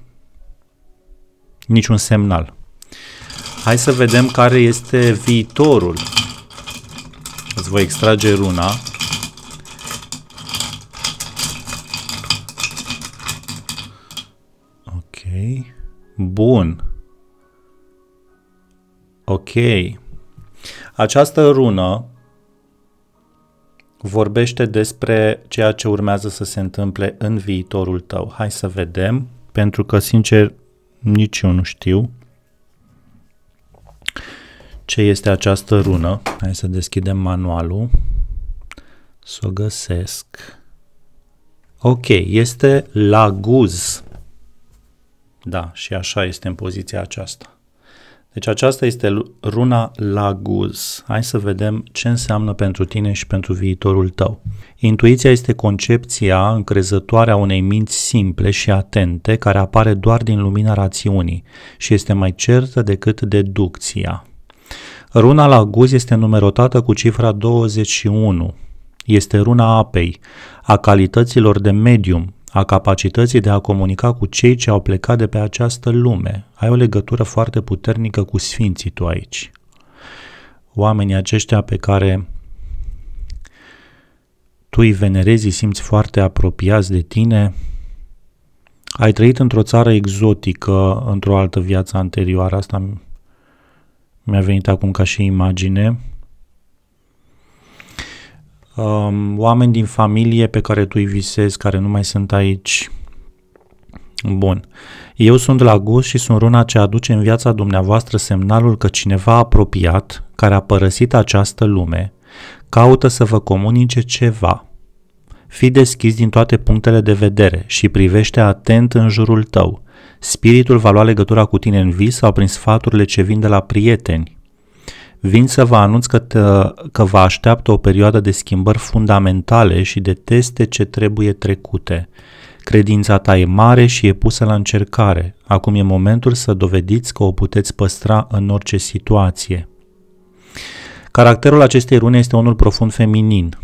A: niciun semnal. Hai să vedem care este viitorul îți voi extrage runa. Ok. Bun. Ok. Această rună vorbește despre ceea ce urmează să se întâmple în viitorul tău. Hai să vedem, pentru că, sincer, nici eu nu știu ce este această rună. Hai să deschidem manualul, să o găsesc. Ok, este laguz. Da, și așa este în poziția aceasta. Deci aceasta este runa laguz. Hai să vedem ce înseamnă pentru tine și pentru viitorul tău. Intuiția este concepția încrezătoare a unei minți simple și atente care apare doar din lumina rațiunii și este mai certă decât deducția. Runa la guz este numerotată cu cifra 21. Este runa apei, a calităților de medium, a capacității de a comunica cu cei ce au plecat de pe această lume. Ai o legătură foarte puternică cu sfinții tu aici. Oamenii aceștia pe care tu îi venerezi, îi simți foarte apropiați de tine, ai trăit într-o țară exotică într-o altă viață anterioară, asta mi-a venit acum ca și imagine. Um, oameni din familie pe care tu îi visezi, care nu mai sunt aici. Bun. Eu sunt la gust și sunt runa ce aduce în viața dumneavoastră semnalul că cineva apropiat, care a părăsit această lume, caută să vă comunice ceva. Fii deschis din toate punctele de vedere și privește atent în jurul tău. Spiritul va lua legătura cu tine în vis sau prin sfaturile ce vin de la prieteni. Vin să vă anunț că, tă, că vă așteaptă o perioadă de schimbări fundamentale și de teste ce trebuie trecute. Credința ta e mare și e pusă la încercare. Acum e momentul să dovediți că o puteți păstra în orice situație. Caracterul acestei rune este unul profund feminin.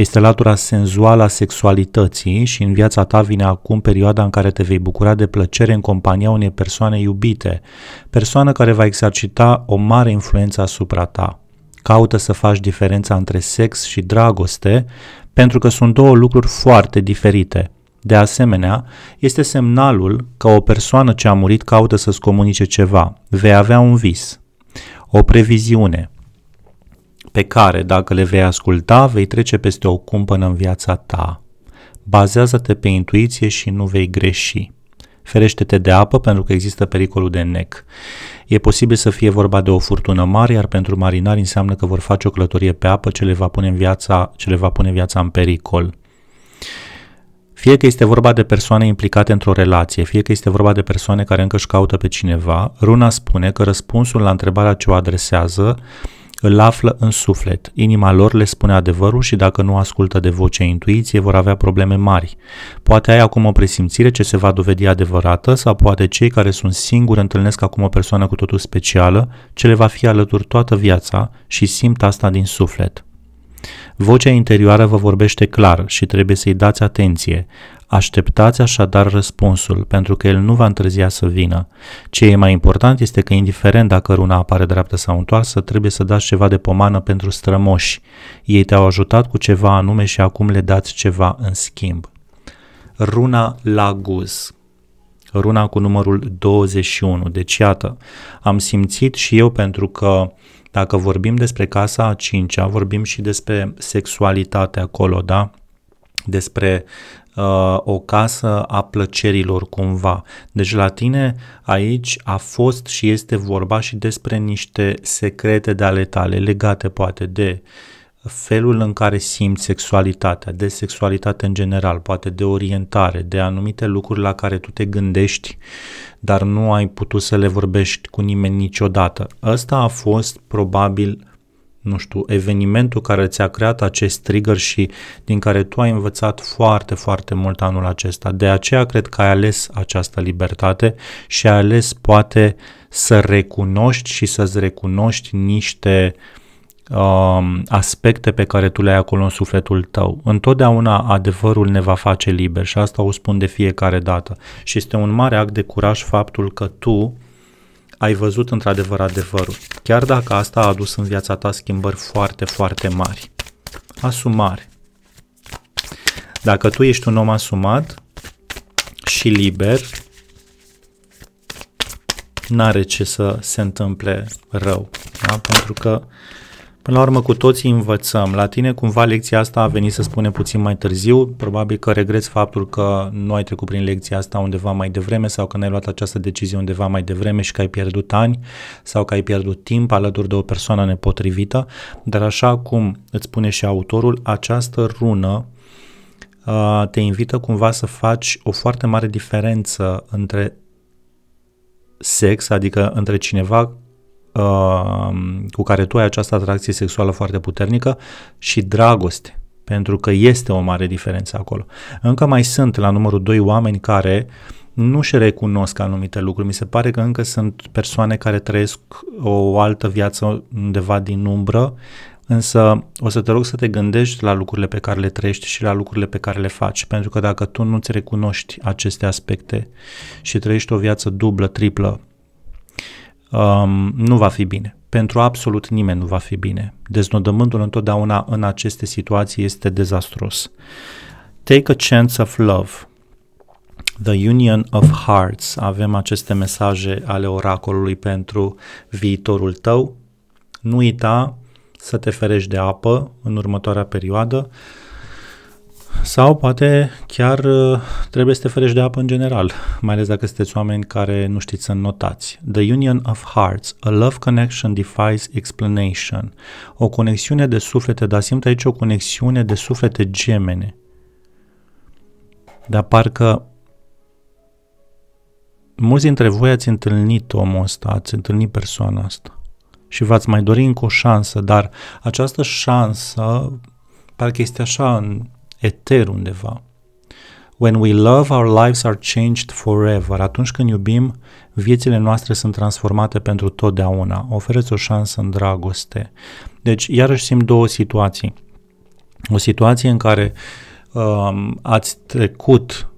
A: Este latura senzuală a sexualității și în viața ta vine acum perioada în care te vei bucura de plăcere în compania unei persoane iubite, persoană care va exercita o mare influență asupra ta. Caută să faci diferența între sex și dragoste, pentru că sunt două lucruri foarte diferite. De asemenea, este semnalul că o persoană ce a murit caută să-ți comunice ceva. Vei avea un vis, o previziune, pe care, dacă le vei asculta, vei trece peste o cumpănă în viața ta. Bazează-te pe intuiție și nu vei greși. Ferește-te de apă pentru că există pericolul de nec. E posibil să fie vorba de o furtună mare, iar pentru marinari înseamnă că vor face o călătorie pe apă ce le va pune, în viața, ce le va pune viața în pericol. Fie că este vorba de persoane implicate într-o relație, fie că este vorba de persoane care încă își caută pe cineva, runa spune că răspunsul la întrebarea ce o adresează îl află în suflet. Inima lor le spune adevărul și dacă nu ascultă de vocea intuiției vor avea probleme mari. Poate ai acum o presimțire ce se va dovedi adevărată sau poate cei care sunt singuri întâlnesc acum o persoană cu totul specială ce le va fi alături toată viața și simt asta din suflet. Vocea interioară vă vorbește clar și trebuie să-i dați atenție. Așteptați așadar răspunsul, pentru că el nu va întârzia să vină. Ce e mai important este că, indiferent dacă runa apare dreaptă sau întoarsă, trebuie să dați ceva de pomană pentru strămoși. Ei te-au ajutat cu ceva anume și acum le dați ceva în schimb. Runa Laguz Runa cu numărul 21. Deci, iată, am simțit și eu pentru că dacă vorbim despre casa a cincea, vorbim și despre sexualitate acolo, da? Despre uh, o casă a plăcerilor cumva. Deci la tine aici a fost și este vorba și despre niște secrete de ale tale legate poate de uh, felul în care simți sexualitatea, de sexualitate în general, poate de orientare, de anumite lucruri la care tu te gândești, dar nu ai putut să le vorbești cu nimeni niciodată. Ăsta a fost probabil nu știu, evenimentul care ți-a creat acest trigger și din care tu ai învățat foarte, foarte mult anul acesta. De aceea cred că ai ales această libertate și ai ales poate să recunoști și să-ți recunoști niște uh, Um, aspecte pe care tu le ai acolo în sufletul tău. Întotdeauna adevărul ne va face liber și asta o spun de fiecare dată. Și este un mare act de curaj faptul că tu ai văzut într-adevăr adevărul, chiar dacă asta a adus în viața ta schimbări foarte, foarte mari. Asumare. Dacă tu ești un om asumat și liber, n-are ce să se întâmple rău, da? pentru că Până la urmă, cu toții învățăm. La tine, cumva, lecția asta a venit să spune puțin mai târziu. Probabil că regreți faptul că nu ai trecut prin lecția asta undeva mai devreme sau că n-ai luat această decizie undeva mai devreme și că ai pierdut ani sau că ai pierdut timp alături de o persoană nepotrivită. Dar așa cum îți spune și autorul, această rună te invită cumva să faci o foarte mare diferență între sex, adică între cineva uh, cu care tu ai această atracție sexuală foarte puternică și dragoste, pentru că este o mare diferență acolo. Încă mai sunt la numărul 2 oameni care nu-și recunosc anumite lucruri. Mi se pare că încă sunt persoane care trăiesc o altă viață undeva din umbră, însă o să te rog să te gândești la lucrurile pe care le trăiești și la lucrurile pe care le faci, pentru că dacă tu nu-ți recunoști aceste aspecte și trăiești o viață dublă, triplă, um, nu va fi bine. Pentru absolut nimeni nu va fi bine. Deznodământul întotdeauna în aceste situații este dezastros. Take a chance of love. The Union of Hearts. Avem aceste mesaje ale oracolului pentru viitorul tău. Nu uita să te ferești de apă în următoarea perioadă sau poate chiar uh, trebuie să te ferești de apă în general, mai ales dacă sunteți oameni care nu știți să notați. The Union of Hearts, a love connection defies explanation. O conexiune de suflete, dar simt aici o conexiune de suflete gemene. Dar parcă mulți dintre voi ați întâlnit omul ăsta, ați întâlnit persoana asta și v-ați mai dori încă o șansă, dar această șansă parcă este așa în eter undeva. When we love, our lives are changed forever. Atunci când iubim, viețile noastre sunt transformate pentru totdeauna. Oferă-ți o șansă în dragoste. Deci, iarăși simt două situații. O situație în care um, ați trecut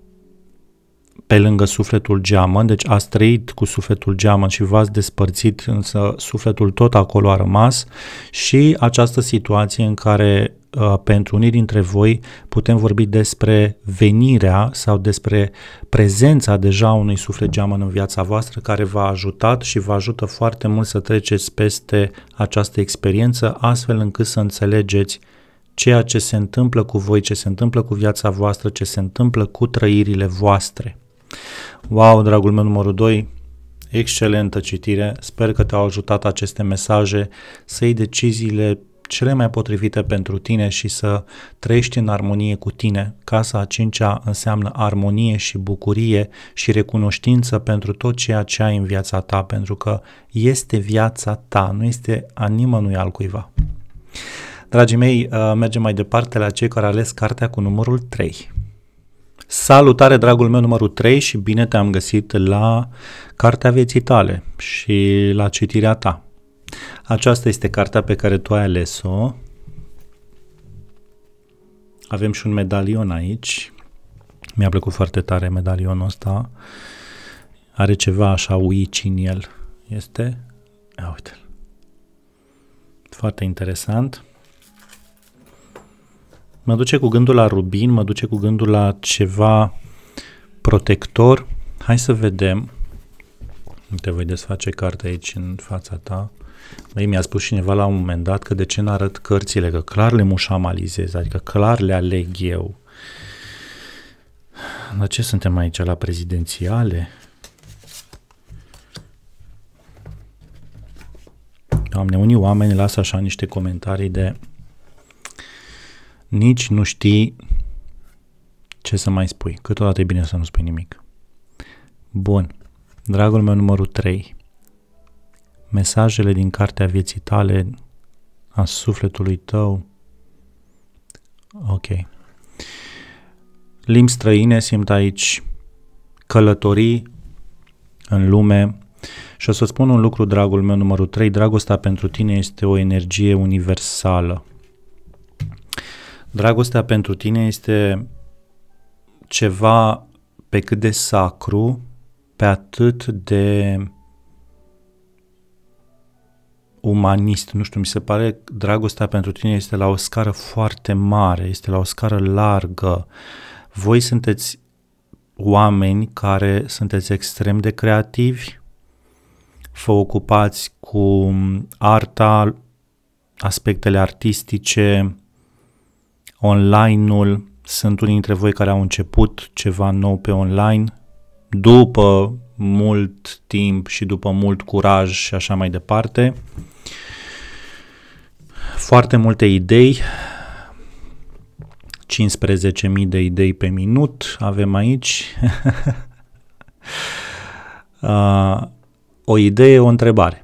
A: pe lângă sufletul geamăn, deci ați trăit cu sufletul geamăn și v-ați despărțit, însă sufletul tot acolo a rămas și această situație în care uh, pentru unii dintre voi putem vorbi despre venirea sau despre prezența deja unui suflet geamăn în viața voastră care v-a ajutat și vă ajută foarte mult să treceți peste această experiență astfel încât să înțelegeți ceea ce se întâmplă cu voi, ce se întâmplă cu viața voastră, ce se întâmplă cu trăirile voastre. Wow, dragul meu numărul 2, excelentă citire, sper că te-au ajutat aceste mesaje să iei deciziile cele mai potrivite pentru tine și să trăiești în armonie cu tine. Casa a cincea înseamnă armonie și bucurie și recunoștință pentru tot ceea ce ai în viața ta, pentru că este viața ta, nu este a nimănui altcuiva. Dragii mei, uh, mergem mai departe la cei care ales cartea cu numărul 3. Salutare, dragul meu numărul 3 și bine te-am găsit la Cartea Vieții tale și la citirea ta. Aceasta este cartea pe care tu ai ales-o. Avem și un medalion aici. Mi-a plăcut foarte tare medalionul ăsta. Are ceva așa uici în el. Este? Ia uite-l. Foarte interesant. Mă duce cu gândul la rubin, mă duce cu gândul la ceva protector. Hai să vedem. Te voi desface cartea aici în fața ta. Băi, mi-a spus cineva la un moment dat că de ce n-arăt cărțile, că clar le mușamalizez, adică clar le aleg eu. La ce suntem aici, la prezidențiale? Doamne, unii oameni lasă așa niște comentarii de nici nu știi ce să mai spui. Câteodată e bine să nu spui nimic. Bun. Dragul meu numărul 3. Mesajele din cartea vieții tale, a sufletului tău. Ok. Limbi străine simt aici călătorii în lume, și o să spun un lucru, dragul meu numărul 3, dragostea pentru tine este o energie universală. Dragostea pentru tine este ceva pe cât de sacru, pe atât de umanist, nu știu, mi se pare dragostea pentru tine este la o scară foarte mare, este la o scară largă. Voi sunteți oameni care sunteți extrem de creativi, vă ocupați cu arta, aspectele artistice, online-ul, sunt unii dintre voi care au început ceva nou pe online, după mult timp și după mult curaj și așa mai departe. Foarte multe idei, 15.000 de idei pe minut avem aici. <laughs> o idee, o întrebare.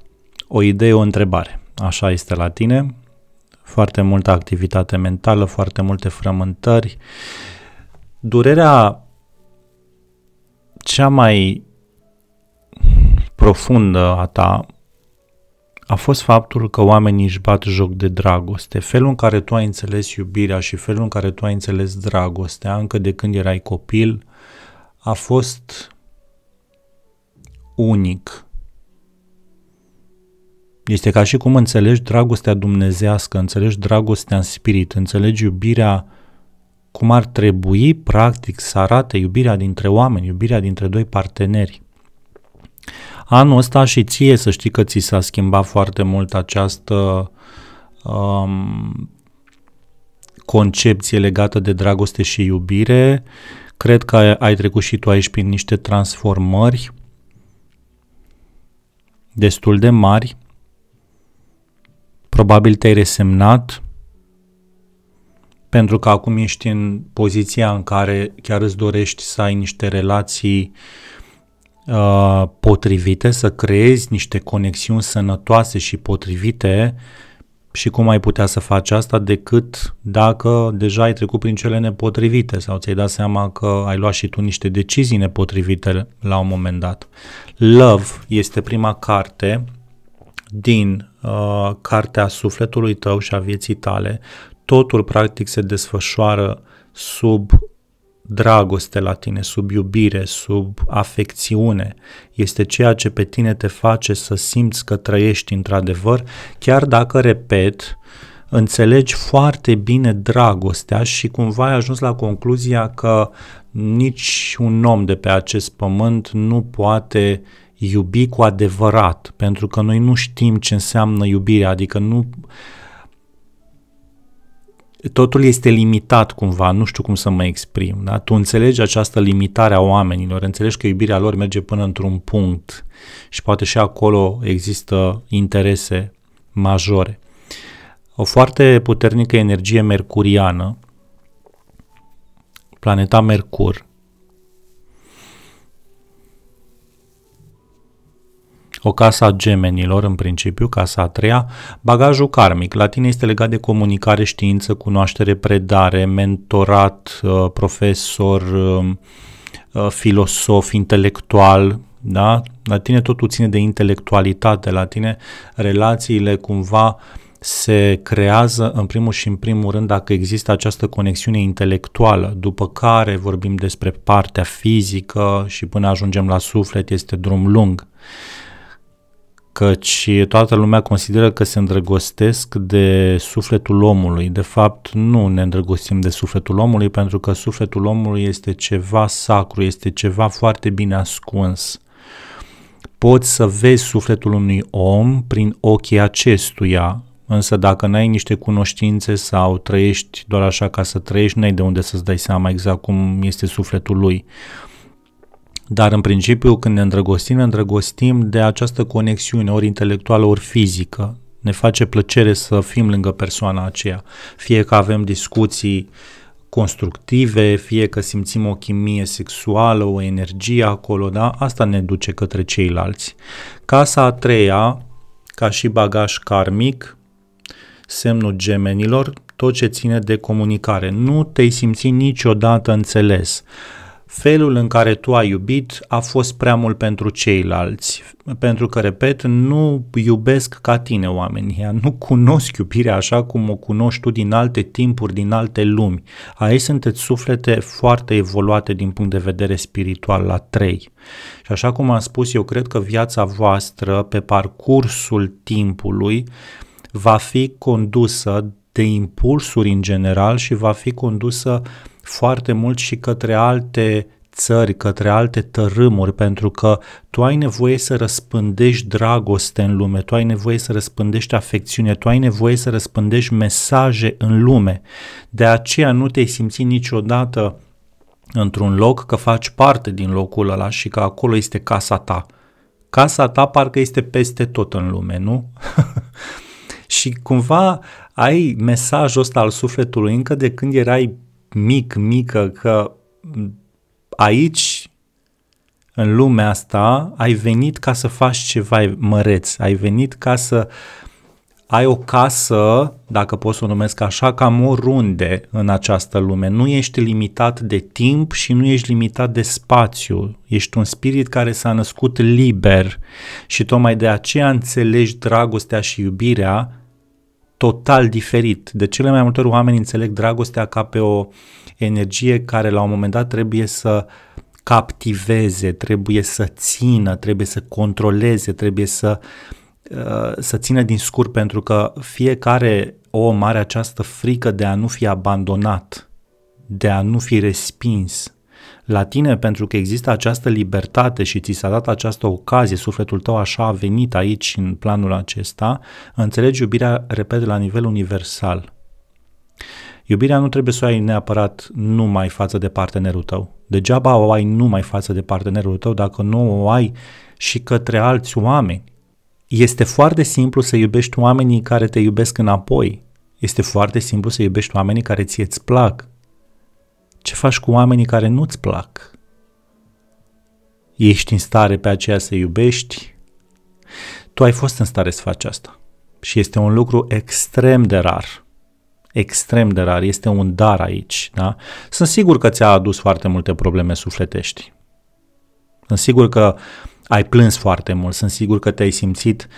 A: O idee, o întrebare. Așa este la tine foarte multă activitate mentală, foarte multe frământări. Durerea cea mai profundă a ta a fost faptul că oamenii își bat joc de dragoste. Felul în care tu ai înțeles iubirea și felul în care tu ai înțeles dragostea încă de când erai copil a fost unic este ca și cum înțelegi dragostea dumnezească, înțelegi dragostea în spirit, înțelegi iubirea cum ar trebui practic să arate iubirea dintre oameni, iubirea dintre doi parteneri. Anul ăsta și ție să știi că ți s-a schimbat foarte mult această um, concepție legată de dragoste și iubire. Cred că ai trecut și tu aici prin niște transformări destul de mari Probabil te-ai resemnat pentru că acum ești în poziția în care chiar îți dorești să ai niște relații uh, potrivite, să creezi niște conexiuni sănătoase și potrivite și cum ai putea să faci asta decât dacă deja ai trecut prin cele nepotrivite sau ți-ai dat seama că ai luat și tu niște decizii nepotrivite la un moment dat. Love este prima carte din Uh, cartea sufletului tău și a vieții tale, totul practic se desfășoară sub dragoste la tine, sub iubire, sub afecțiune. Este ceea ce pe tine te face să simți că trăiești într-adevăr, chiar dacă, repet, înțelegi foarte bine dragostea și cumva ai ajuns la concluzia că nici un om de pe acest pământ nu poate iubi cu adevărat, pentru că noi nu știm ce înseamnă iubire, adică nu totul este limitat cumva, nu știu cum să mă exprim, da? Tu înțelegi această limitare a oamenilor, înțelegi că iubirea lor merge până într-un punct și poate și acolo există interese majore. O foarte puternică energie mercuriană, planeta Mercur, o casa a gemenilor, în principiu, casa a treia, bagajul karmic. La tine este legat de comunicare, știință, cunoaștere, predare, mentorat, uh, profesor, um, uh, filosof, intelectual, da? La tine totul ține de intelectualitate, la tine relațiile cumva se creează în primul și în primul rând dacă există această conexiune intelectuală, după care vorbim despre partea fizică și până ajungem la suflet este drum lung. Uh, căci toată lumea consideră că se îndrăgostesc de sufletul omului. De fapt, nu ne îndrăgostim de sufletul omului, pentru că sufletul omului este ceva sacru, este ceva foarte bine ascuns. Poți să vezi sufletul unui om prin ochii acestuia, însă dacă n-ai niște cunoștințe sau trăiești doar așa ca să trăiești, n-ai de unde să-ți dai seama exact cum este sufletul lui. Dar în principiu când ne îndrăgostim, ne îndrăgostim de această conexiune, ori intelectuală, ori fizică. Ne face plăcere să fim lângă persoana aceea, fie că avem discuții constructive, fie că simțim o chimie sexuală, o energie acolo, da? Asta ne duce către ceilalți. Casa a treia, ca și bagaj karmic, semnul gemenilor, tot ce ține de comunicare. Nu te-ai simți niciodată înțeles felul în care tu ai iubit a fost prea mult pentru ceilalți. Pentru că, repet, nu iubesc ca tine oamenii, nu cunosc iubirea așa cum o cunoști tu din alte timpuri, din alte lumi. Aici sunteți suflete foarte evoluate din punct de vedere spiritual la trei. Și așa cum am spus, eu cred că viața voastră pe parcursul timpului va fi condusă de impulsuri în general și va fi condusă uh, foarte mult și către alte țări, către alte tărâmuri, pentru că tu ai nevoie să răspândești dragoste în lume, tu ai nevoie să răspândești afecțiune, tu ai nevoie să răspândești mesaje în lume. De aceea nu te-ai simțit niciodată într-un loc că faci parte din locul ăla și că acolo este casa ta. Casa ta parcă este peste tot în lume, nu? <laughs> și cumva ai mesajul ăsta al sufletului încă de când erai mic, mică, că aici, în lumea asta, ai venit ca să faci ceva măreț, ai venit ca să ai o casă, dacă pot să o numesc așa, cam oriunde în această lume. Nu ești limitat de timp și nu ești limitat de spațiu. Ești un spirit care s-a născut liber și tocmai de aceea înțelegi dragostea și iubirea total diferit. De cele mai multe ori oamenii înțeleg dragostea ca pe o energie care la un moment dat trebuie să captiveze, trebuie să țină, trebuie să controleze, trebuie să, uh, să țină din scurt, pentru că fiecare om are această frică de a nu fi abandonat, de a nu fi respins, la tine pentru că există această libertate și ți s-a dat această ocazie, sufletul tău așa a venit aici în planul acesta, înțelegi iubirea, repet, la nivel universal. Iubirea nu trebuie să o ai neapărat numai față de partenerul tău. Degeaba o ai numai față de partenerul tău dacă nu o ai și către alți oameni. Este foarte simplu să iubești oamenii care te iubesc înapoi. Este foarte simplu să iubești oamenii care ție îți plac. Ce faci cu oamenii care nu-ți plac? Ești în stare pe aceea să iubești? Tu ai fost în stare să faci asta. Și este un lucru extrem de rar. Extrem de rar. Este un dar aici. Da? Sunt sigur că ți-a adus foarte multe probleme sufletești. Sunt sigur că ai plâns foarte mult. Sunt sigur că te-ai simțit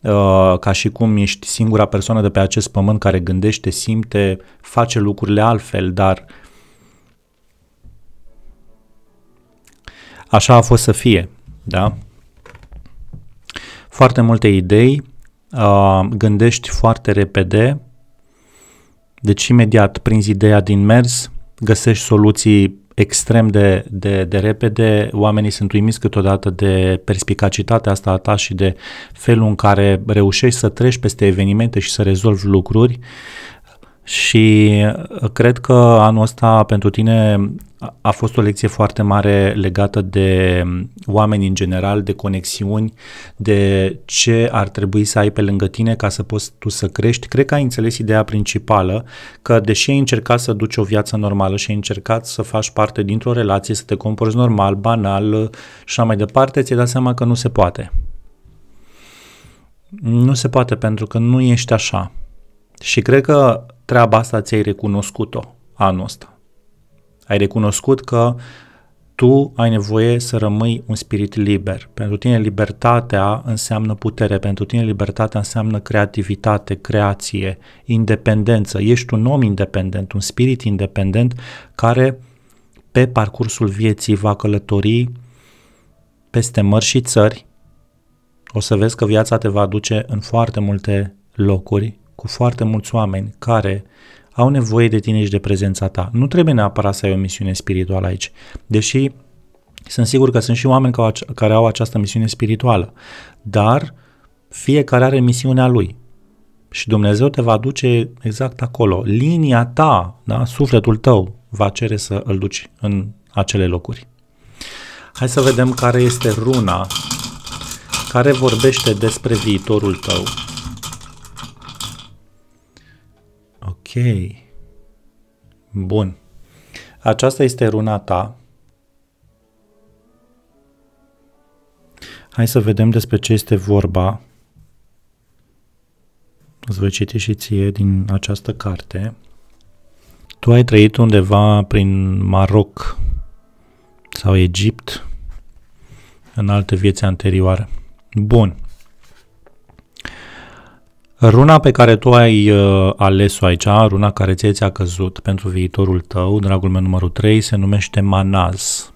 A: uh, ca și cum ești singura persoană de pe acest pământ care gândește, simte, face lucrurile altfel, dar uh, așa a fost să fie, da? Foarte multe idei, gândești foarte repede, deci imediat prinzi ideea din mers, găsești soluții extrem de, de, de repede, oamenii sunt uimiți câteodată de perspicacitatea asta a ta și de felul în care reușești să treci peste evenimente și să rezolvi lucruri și uh, cred că anul ăsta pentru tine a fost o lecție foarte mare legată de um, oameni în general, de conexiuni, de ce ar trebui să ai pe lângă tine ca să poți tu să crești. Cred că ai înțeles ideea principală că deși ai încercat să duci o viață normală și ai încercat să faci parte dintr-o relație, să te comporți normal, banal uh, și așa mai departe, ți-ai dat seama că nu se poate. Nu se poate pentru că nu ești așa. Și cred că treaba asta ți-ai recunoscut-o anul ăsta. Ai recunoscut că tu ai nevoie să rămâi un spirit liber. Pentru tine libertatea înseamnă putere, pentru tine libertatea înseamnă creativitate, creație, independență. Ești un om independent, un spirit independent care pe parcursul vieții va călători peste mări și țări. O să vezi că viața te va aduce în foarte multe locuri cu foarte mulți oameni care au nevoie de tine și de prezența ta. Nu trebuie neapărat să ai o misiune spirituală aici, deși sunt sigur că sunt și oameni care au această misiune spirituală, dar fiecare are misiunea lui. Și Dumnezeu te va duce exact acolo. Linia ta, da? sufletul tău, va cere să îl duci în acele locuri. Hai să vedem care este runa care vorbește despre viitorul tău. Bun. Aceasta este runa ta. Hai să vedem despre ce este vorba. Îți voi citi și ție din această carte. Tu ai trăit undeva prin Maroc sau Egipt în alte vieți anterioare. Bun. Runa pe care tu ai uh, ales-o aici, runa care ție ți-a căzut pentru viitorul tău, dragul meu numărul 3, se numește Manaz.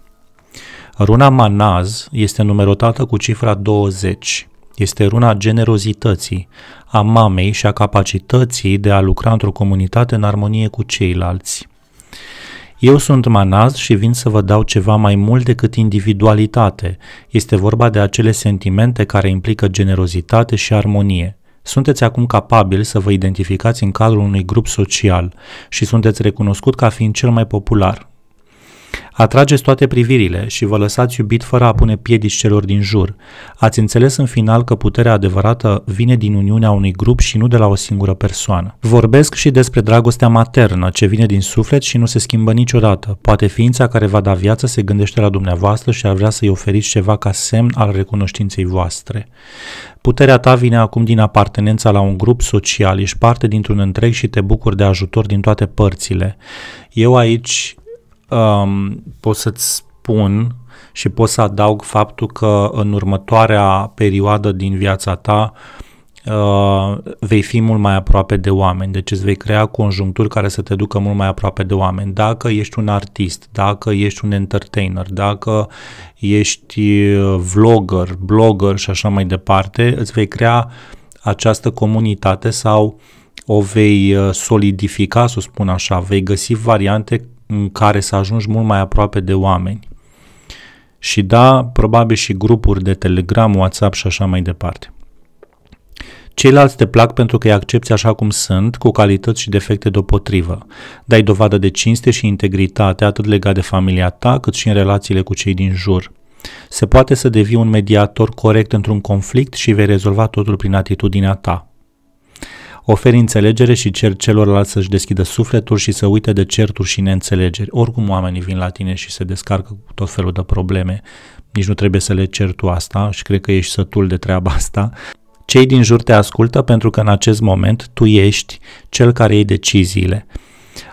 A: Runa Manaz este numerotată cu cifra 20. Este runa generozității, a mamei și a capacității de a lucra într-o comunitate în armonie cu ceilalți. Eu sunt Manaz și vin să vă dau ceva mai mult decât individualitate. Este vorba de acele sentimente care implică generozitate și armonie. Sunteți acum capabili să vă identificați în cadrul unui grup social și sunteți recunoscut ca fiind cel mai popular, Atrageți toate privirile și vă lăsați iubit fără a pune piedici celor din jur. Ați înțeles în final că puterea adevărată vine din uniunea unui grup și nu de la o singură persoană. Vorbesc și despre dragostea maternă, ce vine din suflet și nu se schimbă niciodată. Poate ființa care va da viață se gândește la dumneavoastră și ar vrea să-i oferiți ceva ca semn al recunoștinței voastre. Puterea ta vine acum din apartenența la un grup social, ești parte dintr-un întreg și te bucuri de ajutor din toate părțile. Eu aici um, pot să-ți spun și pot să adaug faptul că în următoarea perioadă din viața ta uh, vei fi mult mai aproape de oameni, deci îți vei crea conjuncturi care să te ducă mult mai aproape de oameni. Dacă ești un artist, dacă ești un entertainer, dacă ești uh, vlogger, blogger și așa mai departe, îți vei crea această comunitate sau o vei uh, solidifica, să spun așa, vei găsi variante în care să ajungi mult mai aproape de oameni. Și da, probabil și grupuri de Telegram, WhatsApp și așa mai departe. Ceilalți te plac pentru că îi accepti așa cum sunt, cu calități și defecte deopotrivă. Dai dovadă de cinste și integritate, atât legat de familia ta, cât și în relațiile cu cei din jur. Se poate să devii un mediator corect într-un conflict și vei rezolva totul prin atitudinea ta oferi înțelegere și cer celorlalți să-și deschidă sufletul și să uite de certuri și neînțelegeri. Oricum oamenii vin la tine și se descarcă cu tot felul de probleme, nici nu trebuie să le cer tu asta și cred că ești sătul de treaba asta. Cei din jur te ascultă pentru că în acest moment tu ești cel care iei deciziile,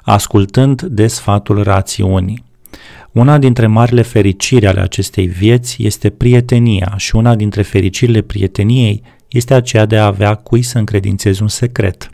A: ascultând de sfatul rațiunii. Una dintre marile fericiri ale acestei vieți este prietenia și una dintre fericirile prieteniei este aceea de a avea cui să încredințezi un secret.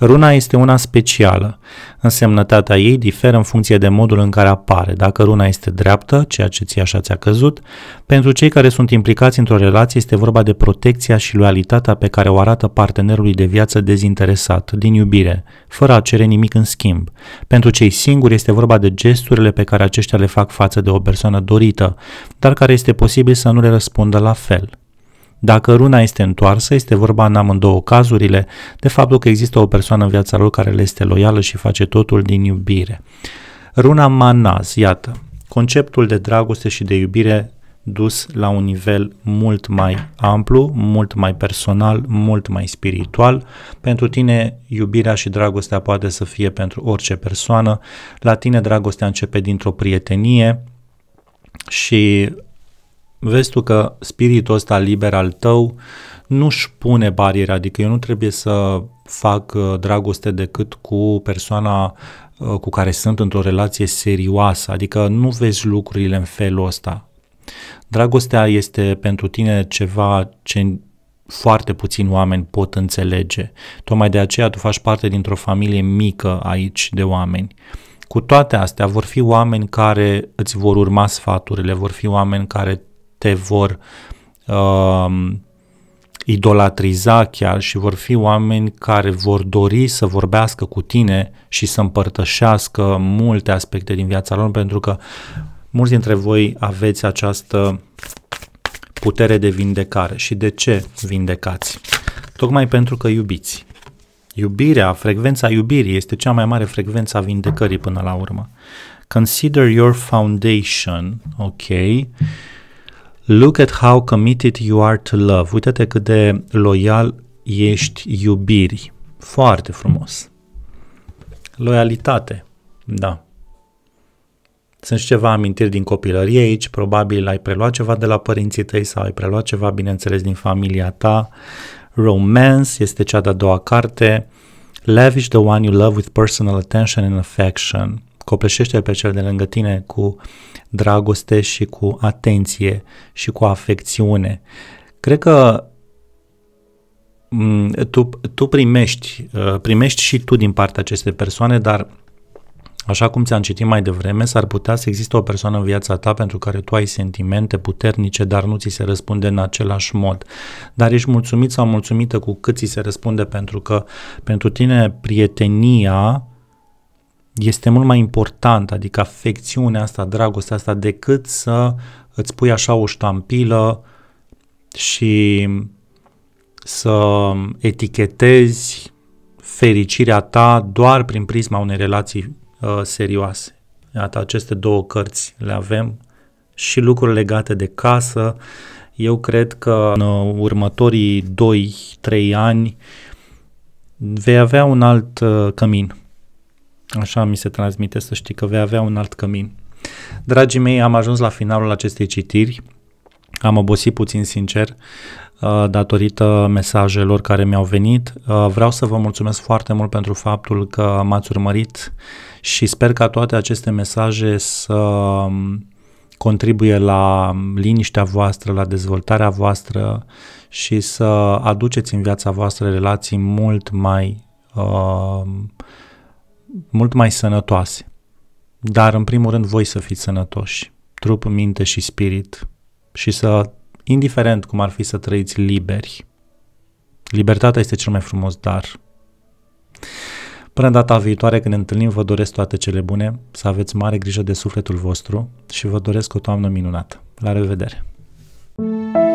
A: Runa este una specială. Însemnătatea ei diferă în funcție de modul în care apare. Dacă runa este dreaptă, ceea ce ți așa ți-a căzut, pentru cei care sunt implicați într-o relație este vorba de protecția și loialitatea pe care o arată partenerului de viață dezinteresat, din iubire, fără a cere nimic în schimb. Pentru cei singuri este vorba de gesturile pe care aceștia le fac față de o persoană dorită, dar care este posibil să nu le răspundă la fel. Dacă runa este întoarsă, este vorba în amândouă cazurile de faptul că există o persoană în viața lor care le este loială și face totul din iubire. Runa Manaz, iată, conceptul de dragoste și de iubire dus la un nivel mult mai amplu, mult mai personal, mult mai spiritual. Pentru tine iubirea și dragostea poate să fie pentru orice persoană. La tine dragostea începe dintr-o prietenie și vezi tu că spiritul ăsta liber al tău nu-și pune bariere, adică eu nu trebuie să fac uh, dragoste decât cu persoana uh, cu care sunt într-o relație serioasă, adică nu vezi lucrurile în felul ăsta. Dragostea este pentru tine ceva ce foarte puțini oameni pot înțelege. Tocmai de aceea tu faci parte dintr-o familie mică aici de oameni. Cu toate astea vor fi oameni care îți vor urma sfaturile, vor fi oameni care te vor uh, idolatriza chiar și vor fi oameni care vor dori să vorbească cu tine și să împărtășească multe aspecte din viața lor, pentru că mulți dintre voi aveți această putere de vindecare. Și de ce vindecați? Tocmai pentru că iubiți. Iubirea, frecvența iubirii este cea mai mare frecvență a vindecării până la urmă. Consider your foundation, ok? Look at how committed you are to love. Uită-te cât de loial ești iubirii. Foarte frumos. Loialitate, da. Sunt ceva amintiri din copilărie aici, probabil ai preluat ceva de la părinții tăi sau ai preluat ceva, bineînțeles, din familia ta. Romance este cea de-a doua carte. Lavish the one you love with personal attention and affection. Copleșește pe cel de lângă tine cu uh, dragoste și cu atenție și cu afecțiune. Cred că tu, tu primești, uh, primești și tu din partea acestei persoane, dar Așa cum ți-am citit mai devreme, s-ar putea să existe o persoană în viața ta pentru care tu ai sentimente puternice, dar nu ți se răspunde în același mod. Dar ești mulțumit sau mulțumită cu cât ți se răspunde pentru că pentru tine prietenia este mult mai important, adică afecțiunea asta, dragostea asta, decât să îți pui așa o ștampilă și să etichetezi fericirea ta doar prin prisma unei relații uh, serioase. Iată, aceste două cărți le avem și lucruri legate de casă. Eu cred că în uh, următorii 2-3 ani vei avea un alt uh, cămin Așa mi se transmite să știi că vei avea un alt cămin. Dragii mei, am ajuns la finalul acestei citiri. Am obosit puțin sincer uh, datorită mesajelor care mi-au venit. Uh, vreau să vă mulțumesc foarte mult pentru faptul că m-ați urmărit și sper ca toate aceste mesaje să um, contribuie la liniștea voastră, la dezvoltarea voastră și să aduceți în viața voastră relații mult mai uh, mult mai sănătoase. Dar, în primul rând, voi să fiți sănătoși, trup, minte și spirit, și să, indiferent cum ar fi să trăiți liberi, libertatea este cel mai frumos dar. Până data viitoare când ne întâlnim, vă doresc toate cele bune, să aveți mare grijă de sufletul vostru și vă doresc o toamnă minunată. La revedere! thank you